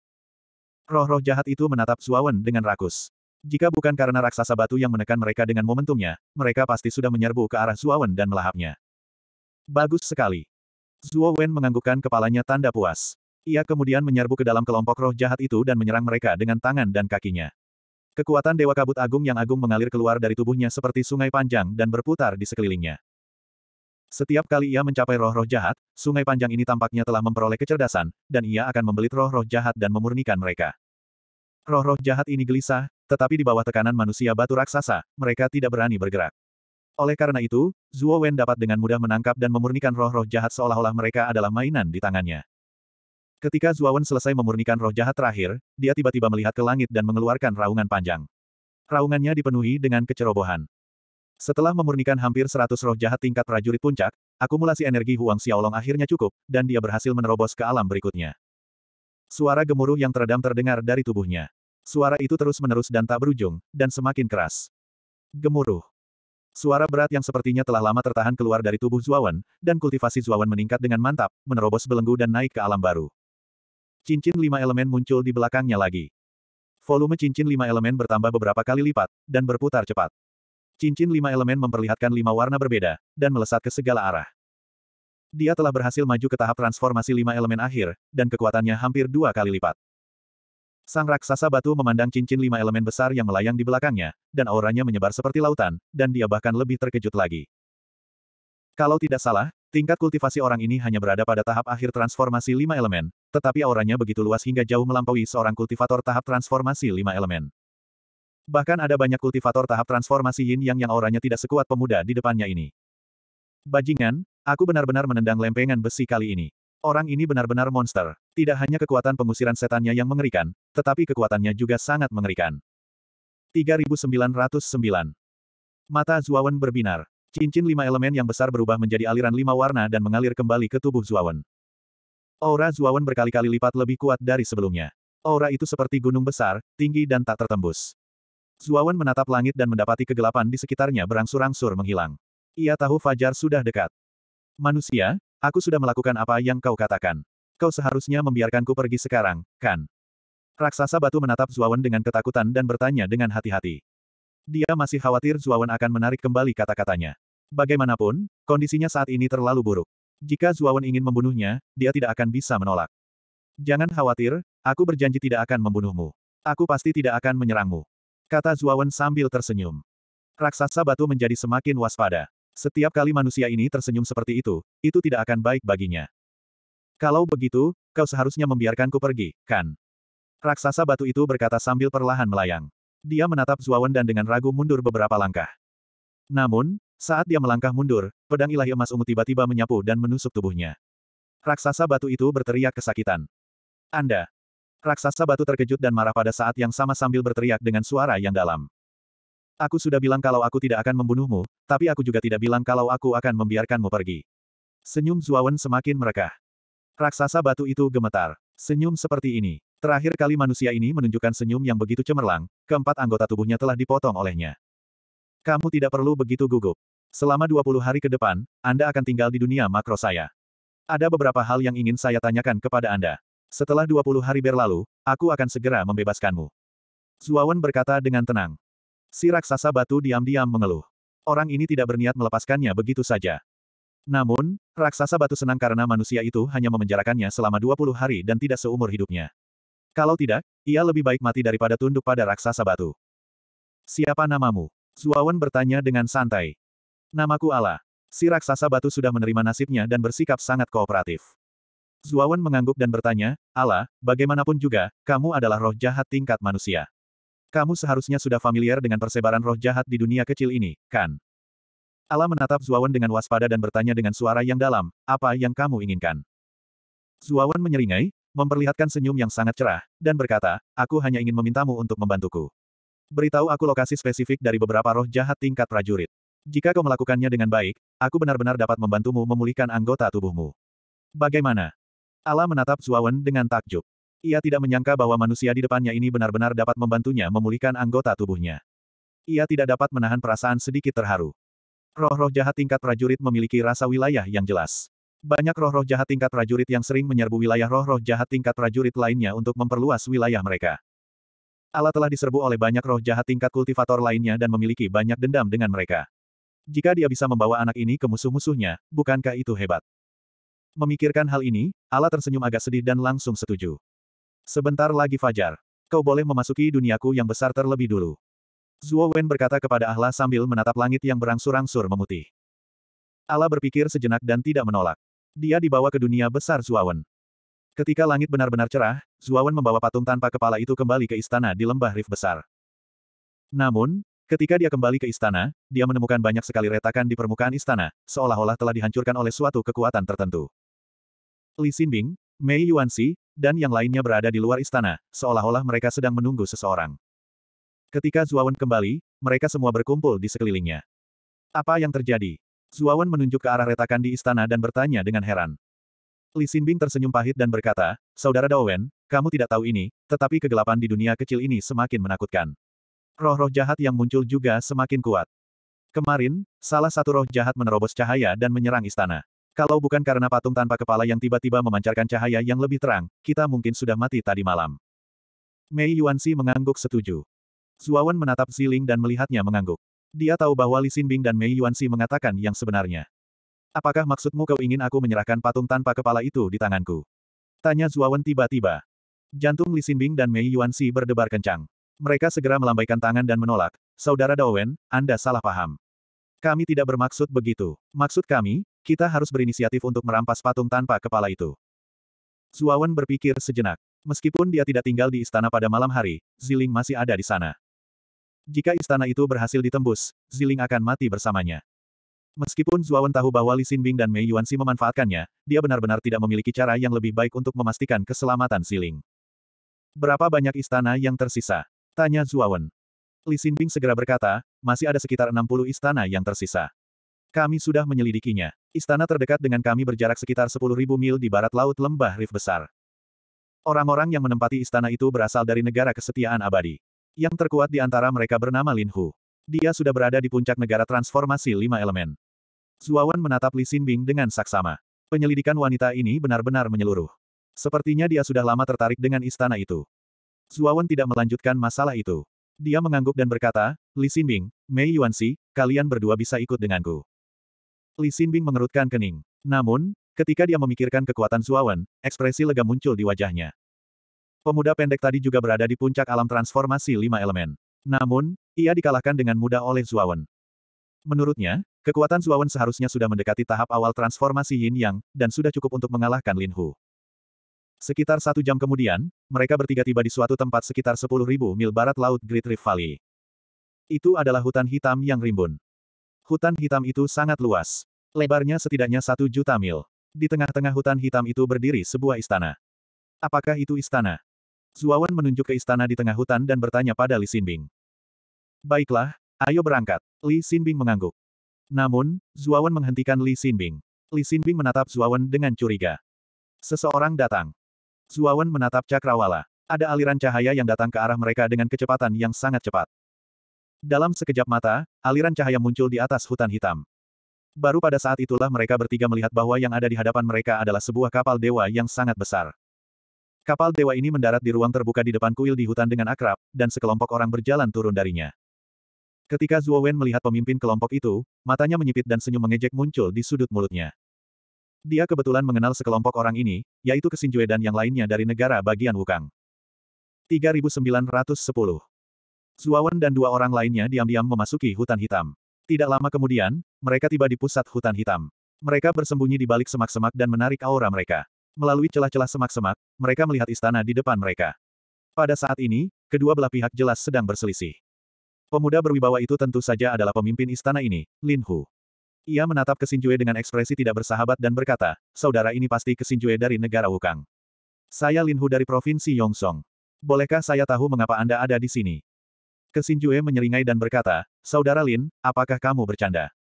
Roh-roh jahat itu menatap Zuawan dengan rakus. Jika bukan karena raksasa batu yang menekan mereka dengan momentumnya, mereka pasti sudah menyerbu ke arah Zuawan dan melahapnya. Bagus sekali. Zuawan menganggukkan kepalanya tanda puas. Ia kemudian menyerbu ke dalam kelompok roh jahat itu dan menyerang mereka dengan tangan dan kakinya. Kekuatan Dewa Kabut Agung yang agung mengalir keluar dari tubuhnya seperti sungai panjang dan berputar di sekelilingnya. Setiap kali ia mencapai roh-roh jahat, sungai panjang ini tampaknya telah memperoleh kecerdasan, dan ia akan membelit roh-roh jahat dan memurnikan mereka. Roh-roh jahat ini gelisah, tetapi di bawah tekanan manusia batu raksasa, mereka tidak berani bergerak. Oleh karena itu, Zuo Wen dapat dengan mudah menangkap dan memurnikan roh-roh jahat seolah-olah mereka adalah mainan di tangannya. Ketika Zuawan selesai memurnikan roh jahat terakhir, dia tiba-tiba melihat ke langit dan mengeluarkan raungan panjang. Raungannya dipenuhi dengan kecerobohan. Setelah memurnikan hampir 100 roh jahat tingkat prajurit puncak, akumulasi energi Huang Xiaolong akhirnya cukup, dan dia berhasil menerobos ke alam berikutnya. Suara gemuruh yang teredam terdengar dari tubuhnya. Suara itu terus-menerus dan tak berujung, dan semakin keras. Gemuruh. Suara berat yang sepertinya telah lama tertahan keluar dari tubuh Zuawan, dan kultivasi Zuawan meningkat dengan mantap, menerobos belenggu dan naik ke alam baru. Cincin lima elemen muncul di belakangnya lagi. Volume cincin lima elemen bertambah beberapa kali lipat, dan berputar cepat. Cincin lima elemen memperlihatkan lima warna berbeda, dan melesat ke segala arah. Dia telah berhasil maju ke tahap transformasi lima elemen akhir, dan kekuatannya hampir dua kali lipat. Sang raksasa batu memandang cincin lima elemen besar yang melayang di belakangnya, dan auranya menyebar seperti lautan, dan dia bahkan lebih terkejut lagi. Kalau tidak salah, Tingkat kultivasi orang ini hanya berada pada tahap akhir transformasi lima elemen, tetapi auranya begitu luas hingga jauh melampaui seorang kultivator tahap transformasi lima elemen. Bahkan ada banyak kultivator tahap transformasi yin yang yang auranya tidak sekuat pemuda di depannya ini. Bajingan, aku benar-benar menendang lempengan besi kali ini. Orang ini benar-benar monster. Tidak hanya kekuatan pengusiran setannya yang mengerikan, tetapi kekuatannya juga sangat mengerikan. 3909 Mata Zuawan berbinar. Cincin lima elemen yang besar berubah menjadi aliran lima warna dan mengalir kembali ke tubuh Zuawan. Aura Zuawan berkali-kali lipat lebih kuat dari sebelumnya. Aura itu seperti gunung besar, tinggi dan tak tertembus. Zuawan menatap langit dan mendapati kegelapan di sekitarnya berangsur-angsur menghilang. Ia tahu Fajar sudah dekat. Manusia, aku sudah melakukan apa yang kau katakan. Kau seharusnya membiarkanku pergi sekarang, kan? Raksasa batu menatap Zuawan dengan ketakutan dan bertanya dengan hati-hati. Dia masih khawatir Zuawan akan menarik kembali kata-katanya. Bagaimanapun, kondisinya saat ini terlalu buruk. Jika Zuawan ingin membunuhnya, dia tidak akan bisa menolak. Jangan khawatir, aku berjanji tidak akan membunuhmu. Aku pasti tidak akan menyerangmu. Kata Zuawan sambil tersenyum. Raksasa batu menjadi semakin waspada. Setiap kali manusia ini tersenyum seperti itu, itu tidak akan baik baginya. Kalau begitu, kau seharusnya membiarkanku pergi, kan? Raksasa batu itu berkata sambil perlahan melayang. Dia menatap Zuawan dan dengan ragu mundur beberapa langkah. Namun, saat dia melangkah mundur, pedang ilahi emas ungu tiba-tiba menyapu dan menusuk tubuhnya. Raksasa batu itu berteriak kesakitan. Anda! Raksasa batu terkejut dan marah pada saat yang sama sambil berteriak dengan suara yang dalam. Aku sudah bilang kalau aku tidak akan membunuhmu, tapi aku juga tidak bilang kalau aku akan membiarkanmu pergi. Senyum Zuawan semakin merekah. Raksasa batu itu gemetar. Senyum seperti ini. Terakhir kali manusia ini menunjukkan senyum yang begitu cemerlang, keempat anggota tubuhnya telah dipotong olehnya. Kamu tidak perlu begitu gugup. Selama 20 hari ke depan, Anda akan tinggal di dunia makro saya. Ada beberapa hal yang ingin saya tanyakan kepada Anda. Setelah 20 hari berlalu, aku akan segera membebaskanmu. Zuawan berkata dengan tenang. Si raksasa batu diam-diam mengeluh. Orang ini tidak berniat melepaskannya begitu saja. Namun, raksasa batu senang karena manusia itu hanya memenjarakannya selama 20 hari dan tidak seumur hidupnya. Kalau tidak, ia lebih baik mati daripada tunduk pada raksasa batu. Siapa namamu? Zuawan bertanya dengan santai. Namaku Allah. Si raksasa batu sudah menerima nasibnya dan bersikap sangat kooperatif. Zuawan mengangguk dan bertanya, Allah, bagaimanapun juga, kamu adalah roh jahat tingkat manusia. Kamu seharusnya sudah familiar dengan persebaran roh jahat di dunia kecil ini, kan? Allah menatap Zuawan dengan waspada dan bertanya dengan suara yang dalam, apa yang kamu inginkan? Zuawan menyeringai, memperlihatkan senyum yang sangat cerah, dan berkata, aku hanya ingin memintamu untuk membantuku. Beritahu aku lokasi spesifik dari beberapa roh jahat tingkat prajurit. Jika kau melakukannya dengan baik, aku benar-benar dapat membantumu memulihkan anggota tubuhmu. Bagaimana? Allah menatap Zuawan dengan takjub. Ia tidak menyangka bahwa manusia di depannya ini benar-benar dapat membantunya memulihkan anggota tubuhnya. Ia tidak dapat menahan perasaan sedikit terharu. Roh-roh jahat tingkat prajurit memiliki rasa wilayah yang jelas. Banyak roh-roh jahat tingkat prajurit yang sering menyerbu wilayah roh-roh jahat tingkat prajurit lainnya untuk memperluas wilayah mereka. Allah telah diserbu oleh banyak roh jahat tingkat kultivator lainnya dan memiliki banyak dendam dengan mereka. Jika dia bisa membawa anak ini ke musuh-musuhnya, bukankah itu hebat? Memikirkan hal ini, Allah tersenyum agak sedih dan langsung setuju. Sebentar lagi Fajar. Kau boleh memasuki duniaku yang besar terlebih dulu. Zuo Wen berkata kepada Ahla sambil menatap langit yang berangsur-angsur memutih. Allah berpikir sejenak dan tidak menolak. Dia dibawa ke dunia besar Zuawan. Ketika langit benar-benar cerah, Zuawan membawa patung tanpa kepala itu kembali ke istana di lembah Rif besar. Namun, Ketika dia kembali ke istana, dia menemukan banyak sekali retakan di permukaan istana, seolah-olah telah dihancurkan oleh suatu kekuatan tertentu. Li Xinbing, Mei Yuanxi, dan yang lainnya berada di luar istana, seolah-olah mereka sedang menunggu seseorang. Ketika Zuawan kembali, mereka semua berkumpul di sekelilingnya. Apa yang terjadi? Zuawan menunjuk ke arah retakan di istana dan bertanya dengan heran. Li Xinbing tersenyum pahit dan berkata, Saudara Daowen, kamu tidak tahu ini, tetapi kegelapan di dunia kecil ini semakin menakutkan. Roh-roh jahat yang muncul juga semakin kuat. Kemarin, salah satu roh jahat menerobos cahaya dan menyerang istana. Kalau bukan karena patung tanpa kepala yang tiba-tiba memancarkan cahaya yang lebih terang, kita mungkin sudah mati tadi malam. Mei Yuanxi mengangguk setuju. Zuawan menatap Ziling dan melihatnya mengangguk. Dia tahu bahwa Li Xinbing dan Mei Yuanxi mengatakan yang sebenarnya. Apakah maksudmu kau ingin aku menyerahkan patung tanpa kepala itu di tanganku? Tanya Zuawan tiba-tiba. Jantung Li Xinbing dan Mei Yuanxi berdebar kencang. Mereka segera melambaikan tangan dan menolak, Saudara Dawen, Anda salah paham. Kami tidak bermaksud begitu. Maksud kami, kita harus berinisiatif untuk merampas patung tanpa kepala itu. Zuawan berpikir sejenak. Meskipun dia tidak tinggal di istana pada malam hari, Ziling masih ada di sana. Jika istana itu berhasil ditembus, Ziling akan mati bersamanya. Meskipun Zuawan tahu bahwa Li Xinbing dan Mei Yuanxi memanfaatkannya, dia benar-benar tidak memiliki cara yang lebih baik untuk memastikan keselamatan Ziling. Berapa banyak istana yang tersisa? Tanya Zuawan. Li Xinbing segera berkata, masih ada sekitar 60 istana yang tersisa. Kami sudah menyelidikinya. Istana terdekat dengan kami berjarak sekitar 10.000 mil di barat laut lembah Rif Besar. Orang-orang yang menempati istana itu berasal dari negara kesetiaan abadi. Yang terkuat di antara mereka bernama Lin Hu. Dia sudah berada di puncak negara transformasi lima elemen. Zuawan menatap Li Xinbing dengan saksama. Penyelidikan wanita ini benar-benar menyeluruh. Sepertinya dia sudah lama tertarik dengan istana itu. Zuawan tidak melanjutkan masalah itu. Dia mengangguk dan berkata, Li Xinbing, Mei Yuanxi, kalian berdua bisa ikut denganku. Li Xinbing mengerutkan kening. Namun, ketika dia memikirkan kekuatan Zuawan, ekspresi lega muncul di wajahnya. Pemuda pendek tadi juga berada di puncak alam transformasi lima elemen. Namun, ia dikalahkan dengan mudah oleh Zuawan. Menurutnya, kekuatan Zuawan seharusnya sudah mendekati tahap awal transformasi Yin Yang, dan sudah cukup untuk mengalahkan Lin Hu. Sekitar satu jam kemudian, mereka bertiga tiba di suatu tempat sekitar 10.000 mil barat laut Great Rift Valley. Itu adalah hutan hitam yang rimbun. Hutan hitam itu sangat luas. Lebarnya setidaknya satu juta mil. Di tengah-tengah hutan hitam itu berdiri sebuah istana. Apakah itu istana? Zuawan menunjuk ke istana di tengah hutan dan bertanya pada Li Xinbing. Baiklah, ayo berangkat. Li Xinbing mengangguk. Namun, Zuawan menghentikan Li Xinbing. Li Xinbing menatap Zuawan dengan curiga. Seseorang datang. Zuawan menatap cakrawala. Ada aliran cahaya yang datang ke arah mereka dengan kecepatan yang sangat cepat. Dalam sekejap mata, aliran cahaya muncul di atas hutan hitam. Baru pada saat itulah mereka bertiga melihat bahwa yang ada di hadapan mereka adalah sebuah kapal dewa yang sangat besar. Kapal dewa ini mendarat di ruang terbuka di depan kuil di hutan dengan akrab, dan sekelompok orang berjalan turun darinya. Ketika Zuo Wen melihat pemimpin kelompok itu, matanya menyipit dan senyum mengejek muncul di sudut mulutnya. Dia kebetulan mengenal sekelompok orang ini, yaitu Kesinjue dan yang lainnya dari negara bagian Wukang. 3910 Wen dan dua orang lainnya diam-diam memasuki hutan hitam. Tidak lama kemudian, mereka tiba di pusat hutan hitam. Mereka bersembunyi di balik semak-semak dan menarik aura mereka. Melalui celah-celah semak-semak, mereka melihat istana di depan mereka. Pada saat ini, kedua belah pihak jelas sedang berselisih. Pemuda berwibawa itu tentu saja adalah pemimpin istana ini, Lin Hu. Ia menatap Kesinjue dengan ekspresi tidak bersahabat dan berkata, saudara ini pasti Kesinjue dari negara Wukang. Saya Lin Hu dari Provinsi Yongsong. Bolehkah saya tahu mengapa Anda ada di sini? Kesinjue menyeringai dan berkata, Saudara Lin, apakah kamu bercanda?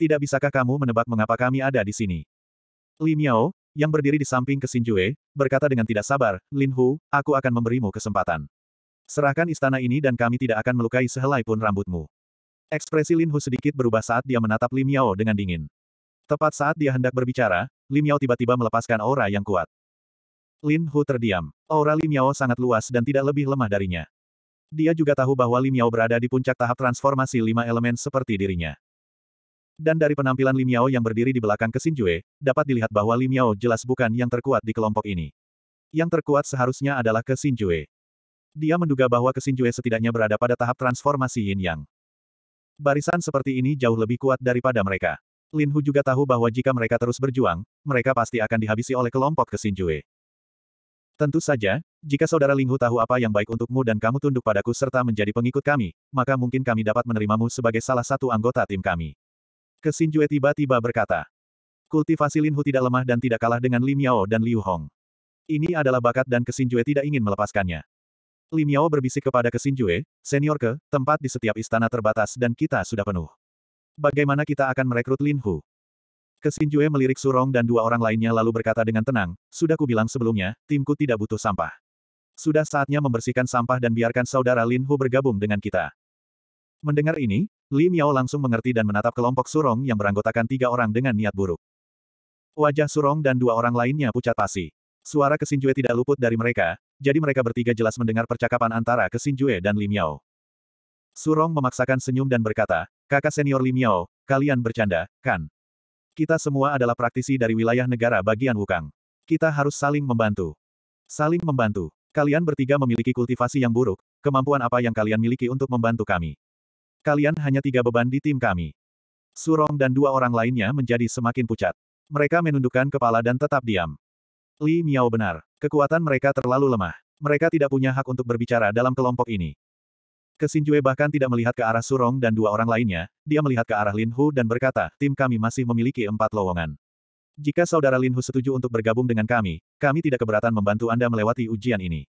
Tidak bisakah kamu menebak mengapa kami ada di sini? Li Miao, yang berdiri di samping Kesinjue, berkata dengan tidak sabar, Lin Hu, aku akan memberimu kesempatan. Serahkan istana ini dan kami tidak akan melukai sehelai pun rambutmu. Ekspresi Lin Hu sedikit berubah saat dia menatap Lim Yao dengan dingin. Tepat saat dia hendak berbicara, Lim Yao tiba-tiba melepaskan aura yang kuat. Lin Hu terdiam. Aura Lim Yao sangat luas dan tidak lebih lemah darinya. Dia juga tahu bahwa Lim Yao berada di puncak tahap transformasi lima elemen seperti dirinya. Dan dari penampilan Limiao yang berdiri di belakang Kesin Jue, dapat dilihat bahwa Limiao jelas bukan yang terkuat di kelompok ini. Yang terkuat seharusnya adalah Kesin Jue. Dia menduga bahwa Kesin Jue setidaknya berada pada tahap transformasi Yin Yang. Barisan seperti ini jauh lebih kuat daripada mereka. Lin Hu juga tahu bahwa jika mereka terus berjuang, mereka pasti akan dihabisi oleh kelompok Kesin Jue. Tentu saja, jika saudara Ling Hu tahu apa yang baik untukmu dan kamu tunduk padaku serta menjadi pengikut kami, maka mungkin kami dapat menerimamu sebagai salah satu anggota tim kami. Kesinjue tiba-tiba berkata. Kultivasi Linhu tidak lemah dan tidak kalah dengan Lim Yao dan Liu Hong. Ini adalah bakat dan Kesinjue tidak ingin melepaskannya. Lim Yao berbisik kepada Kesinjue, senior ke, tempat di setiap istana terbatas dan kita sudah penuh. Bagaimana kita akan merekrut Linhu? Kesinjue melirik Surong dan dua orang lainnya lalu berkata dengan tenang, sudah kubilang sebelumnya, timku tidak butuh sampah. Sudah saatnya membersihkan sampah dan biarkan saudara Linhu bergabung dengan kita. Mendengar ini, Li Miao langsung mengerti dan menatap kelompok Surong yang beranggotakan tiga orang dengan niat buruk. Wajah Surong dan dua orang lainnya pucat pasi. Suara Kesinjue tidak luput dari mereka, jadi mereka bertiga jelas mendengar percakapan antara Kesinjue dan Li Miao. Surong memaksakan senyum dan berkata, kakak senior Li Miao, kalian bercanda, kan? Kita semua adalah praktisi dari wilayah negara bagian Wukang. Kita harus saling membantu. Saling membantu. Kalian bertiga memiliki kultivasi yang buruk, kemampuan apa yang kalian miliki untuk membantu kami? Kalian hanya tiga beban di tim kami. Surong dan dua orang lainnya menjadi semakin pucat. Mereka menundukkan kepala dan tetap diam. Li Miao benar. Kekuatan mereka terlalu lemah. Mereka tidak punya hak untuk berbicara dalam kelompok ini. Kesinjue bahkan tidak melihat ke arah Surong dan dua orang lainnya, dia melihat ke arah Lin Hu dan berkata, tim kami masih memiliki empat lowongan. Jika saudara Lin Hu setuju untuk bergabung dengan kami, kami tidak keberatan membantu Anda melewati ujian ini.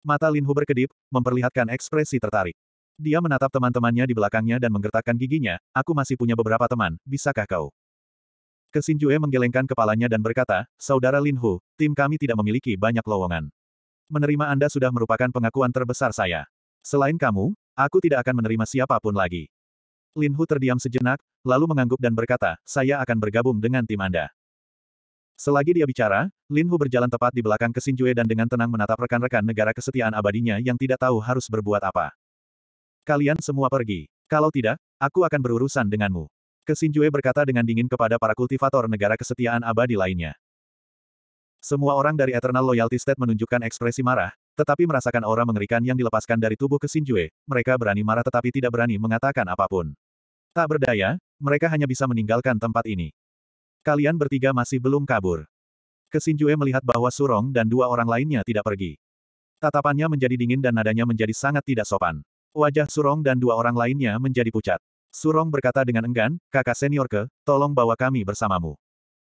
Mata Lin Hu berkedip, memperlihatkan ekspresi tertarik. Dia menatap teman-temannya di belakangnya dan menggertakkan giginya, aku masih punya beberapa teman, bisakah kau? Kesinjue menggelengkan kepalanya dan berkata, Saudara Lin Hu, tim kami tidak memiliki banyak lowongan. Menerima Anda sudah merupakan pengakuan terbesar saya. Selain kamu, aku tidak akan menerima siapapun lagi. Lin Hu terdiam sejenak, lalu mengangguk dan berkata, saya akan bergabung dengan tim Anda. Selagi dia bicara, Lin Hu berjalan tepat di belakang Kesinjue dan dengan tenang menatap rekan-rekan negara kesetiaan abadinya yang tidak tahu harus berbuat apa. Kalian semua pergi. Kalau tidak, aku akan berurusan denganmu. Kesinjue berkata dengan dingin kepada para kultivator negara kesetiaan abadi lainnya. Semua orang dari Eternal Loyalty State menunjukkan ekspresi marah, tetapi merasakan aura mengerikan yang dilepaskan dari tubuh Kesinjue, mereka berani marah tetapi tidak berani mengatakan apapun. Tak berdaya, mereka hanya bisa meninggalkan tempat ini. Kalian bertiga masih belum kabur. Kesinjue melihat bahwa Surong dan dua orang lainnya tidak pergi. Tatapannya menjadi dingin dan nadanya menjadi sangat tidak sopan. Wajah Surong dan dua orang lainnya menjadi pucat. Surong berkata dengan enggan, kakak senior ke, tolong bawa kami bersamamu.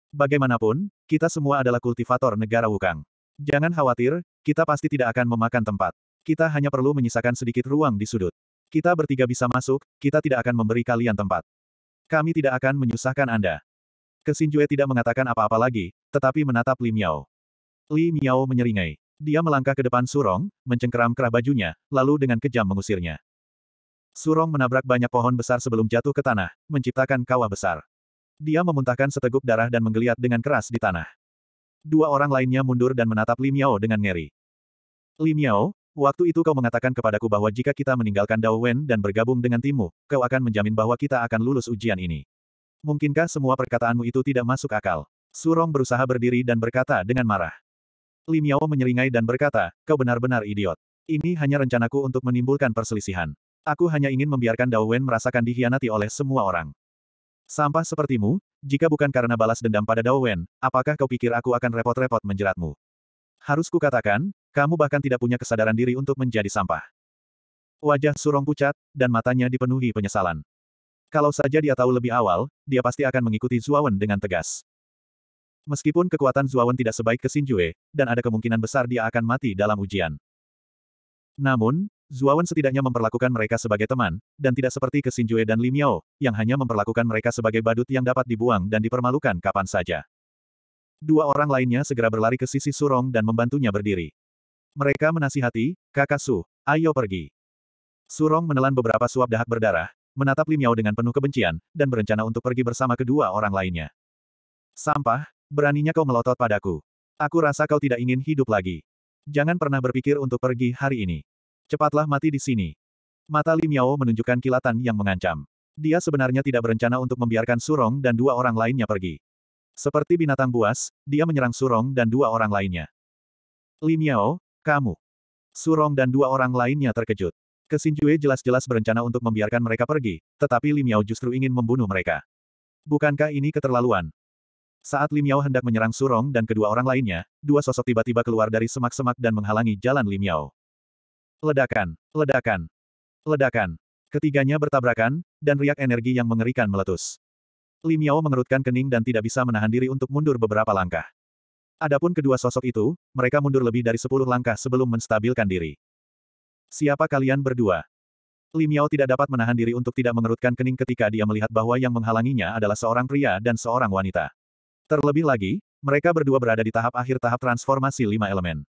Bagaimanapun, kita semua adalah kultivator negara Wukang. Jangan khawatir, kita pasti tidak akan memakan tempat. Kita hanya perlu menyisakan sedikit ruang di sudut. Kita bertiga bisa masuk, kita tidak akan memberi kalian tempat. Kami tidak akan menyusahkan Anda. Kesinjue tidak mengatakan apa-apa lagi, tetapi menatap Li Miao. Li Miao menyeringai. Dia melangkah ke depan Surong, mencengkeram kerah bajunya, lalu dengan kejam mengusirnya. Surong menabrak banyak pohon besar sebelum jatuh ke tanah, menciptakan kawah besar. Dia memuntahkan seteguk darah dan menggeliat dengan keras di tanah. Dua orang lainnya mundur dan menatap Limiao Miao dengan ngeri. Limiao, Miao, Waktu itu kau mengatakan kepadaku bahwa jika kita meninggalkan Dao Wen dan bergabung dengan timmu, kau akan menjamin bahwa kita akan lulus ujian ini. Mungkinkah semua perkataanmu itu tidak masuk akal? Surong berusaha berdiri dan berkata dengan marah. Li Miao menyeringai dan berkata, kau benar-benar idiot. Ini hanya rencanaku untuk menimbulkan perselisihan. Aku hanya ingin membiarkan Dao Wen merasakan dihianati oleh semua orang. Sampah sepertimu, jika bukan karena balas dendam pada Dao Wen, apakah kau pikir aku akan repot-repot menjeratmu? Harus kukatakan, kamu bahkan tidak punya kesadaran diri untuk menjadi sampah. Wajah Surong pucat, dan matanya dipenuhi penyesalan. Kalau saja dia tahu lebih awal, dia pasti akan mengikuti Zuawan dengan tegas. Meskipun kekuatan Zuawan tidak sebaik Xinjue, dan ada kemungkinan besar dia akan mati dalam ujian. Namun, Zuawan setidaknya memperlakukan mereka sebagai teman, dan tidak seperti Xinjue dan Limiao, yang hanya memperlakukan mereka sebagai badut yang dapat dibuang dan dipermalukan kapan saja. Dua orang lainnya segera berlari ke sisi surong dan membantunya berdiri. Mereka menasihati, kakak Su, ayo pergi. Surong menelan beberapa suap dahak berdarah, menatap Limiao dengan penuh kebencian, dan berencana untuk pergi bersama kedua orang lainnya. Sampah, Beraninya kau melotot padaku. Aku rasa kau tidak ingin hidup lagi. Jangan pernah berpikir untuk pergi hari ini. Cepatlah mati di sini. Mata Li Miao menunjukkan kilatan yang mengancam. Dia sebenarnya tidak berencana untuk membiarkan Surong dan dua orang lainnya pergi. Seperti binatang buas, dia menyerang Surong dan dua orang lainnya. Li Miao, kamu. Surong dan dua orang lainnya terkejut. Kesin Jue jelas-jelas berencana untuk membiarkan mereka pergi, tetapi Li Miao justru ingin membunuh mereka. Bukankah ini keterlaluan? Saat Lim Yao hendak menyerang Surong dan kedua orang lainnya, dua sosok tiba-tiba keluar dari semak-semak dan menghalangi jalan Lim Yao. Ledakan, ledakan, ledakan. Ketiganya bertabrakan, dan riak energi yang mengerikan meletus. Lim Yao mengerutkan kening dan tidak bisa menahan diri untuk mundur beberapa langkah. Adapun kedua sosok itu, mereka mundur lebih dari sepuluh langkah sebelum menstabilkan diri. Siapa kalian berdua? Lim Yao tidak dapat menahan diri untuk tidak mengerutkan kening ketika dia melihat bahwa yang menghalanginya adalah seorang pria dan seorang wanita. Terlebih lagi, mereka berdua berada di tahap akhir tahap transformasi lima elemen.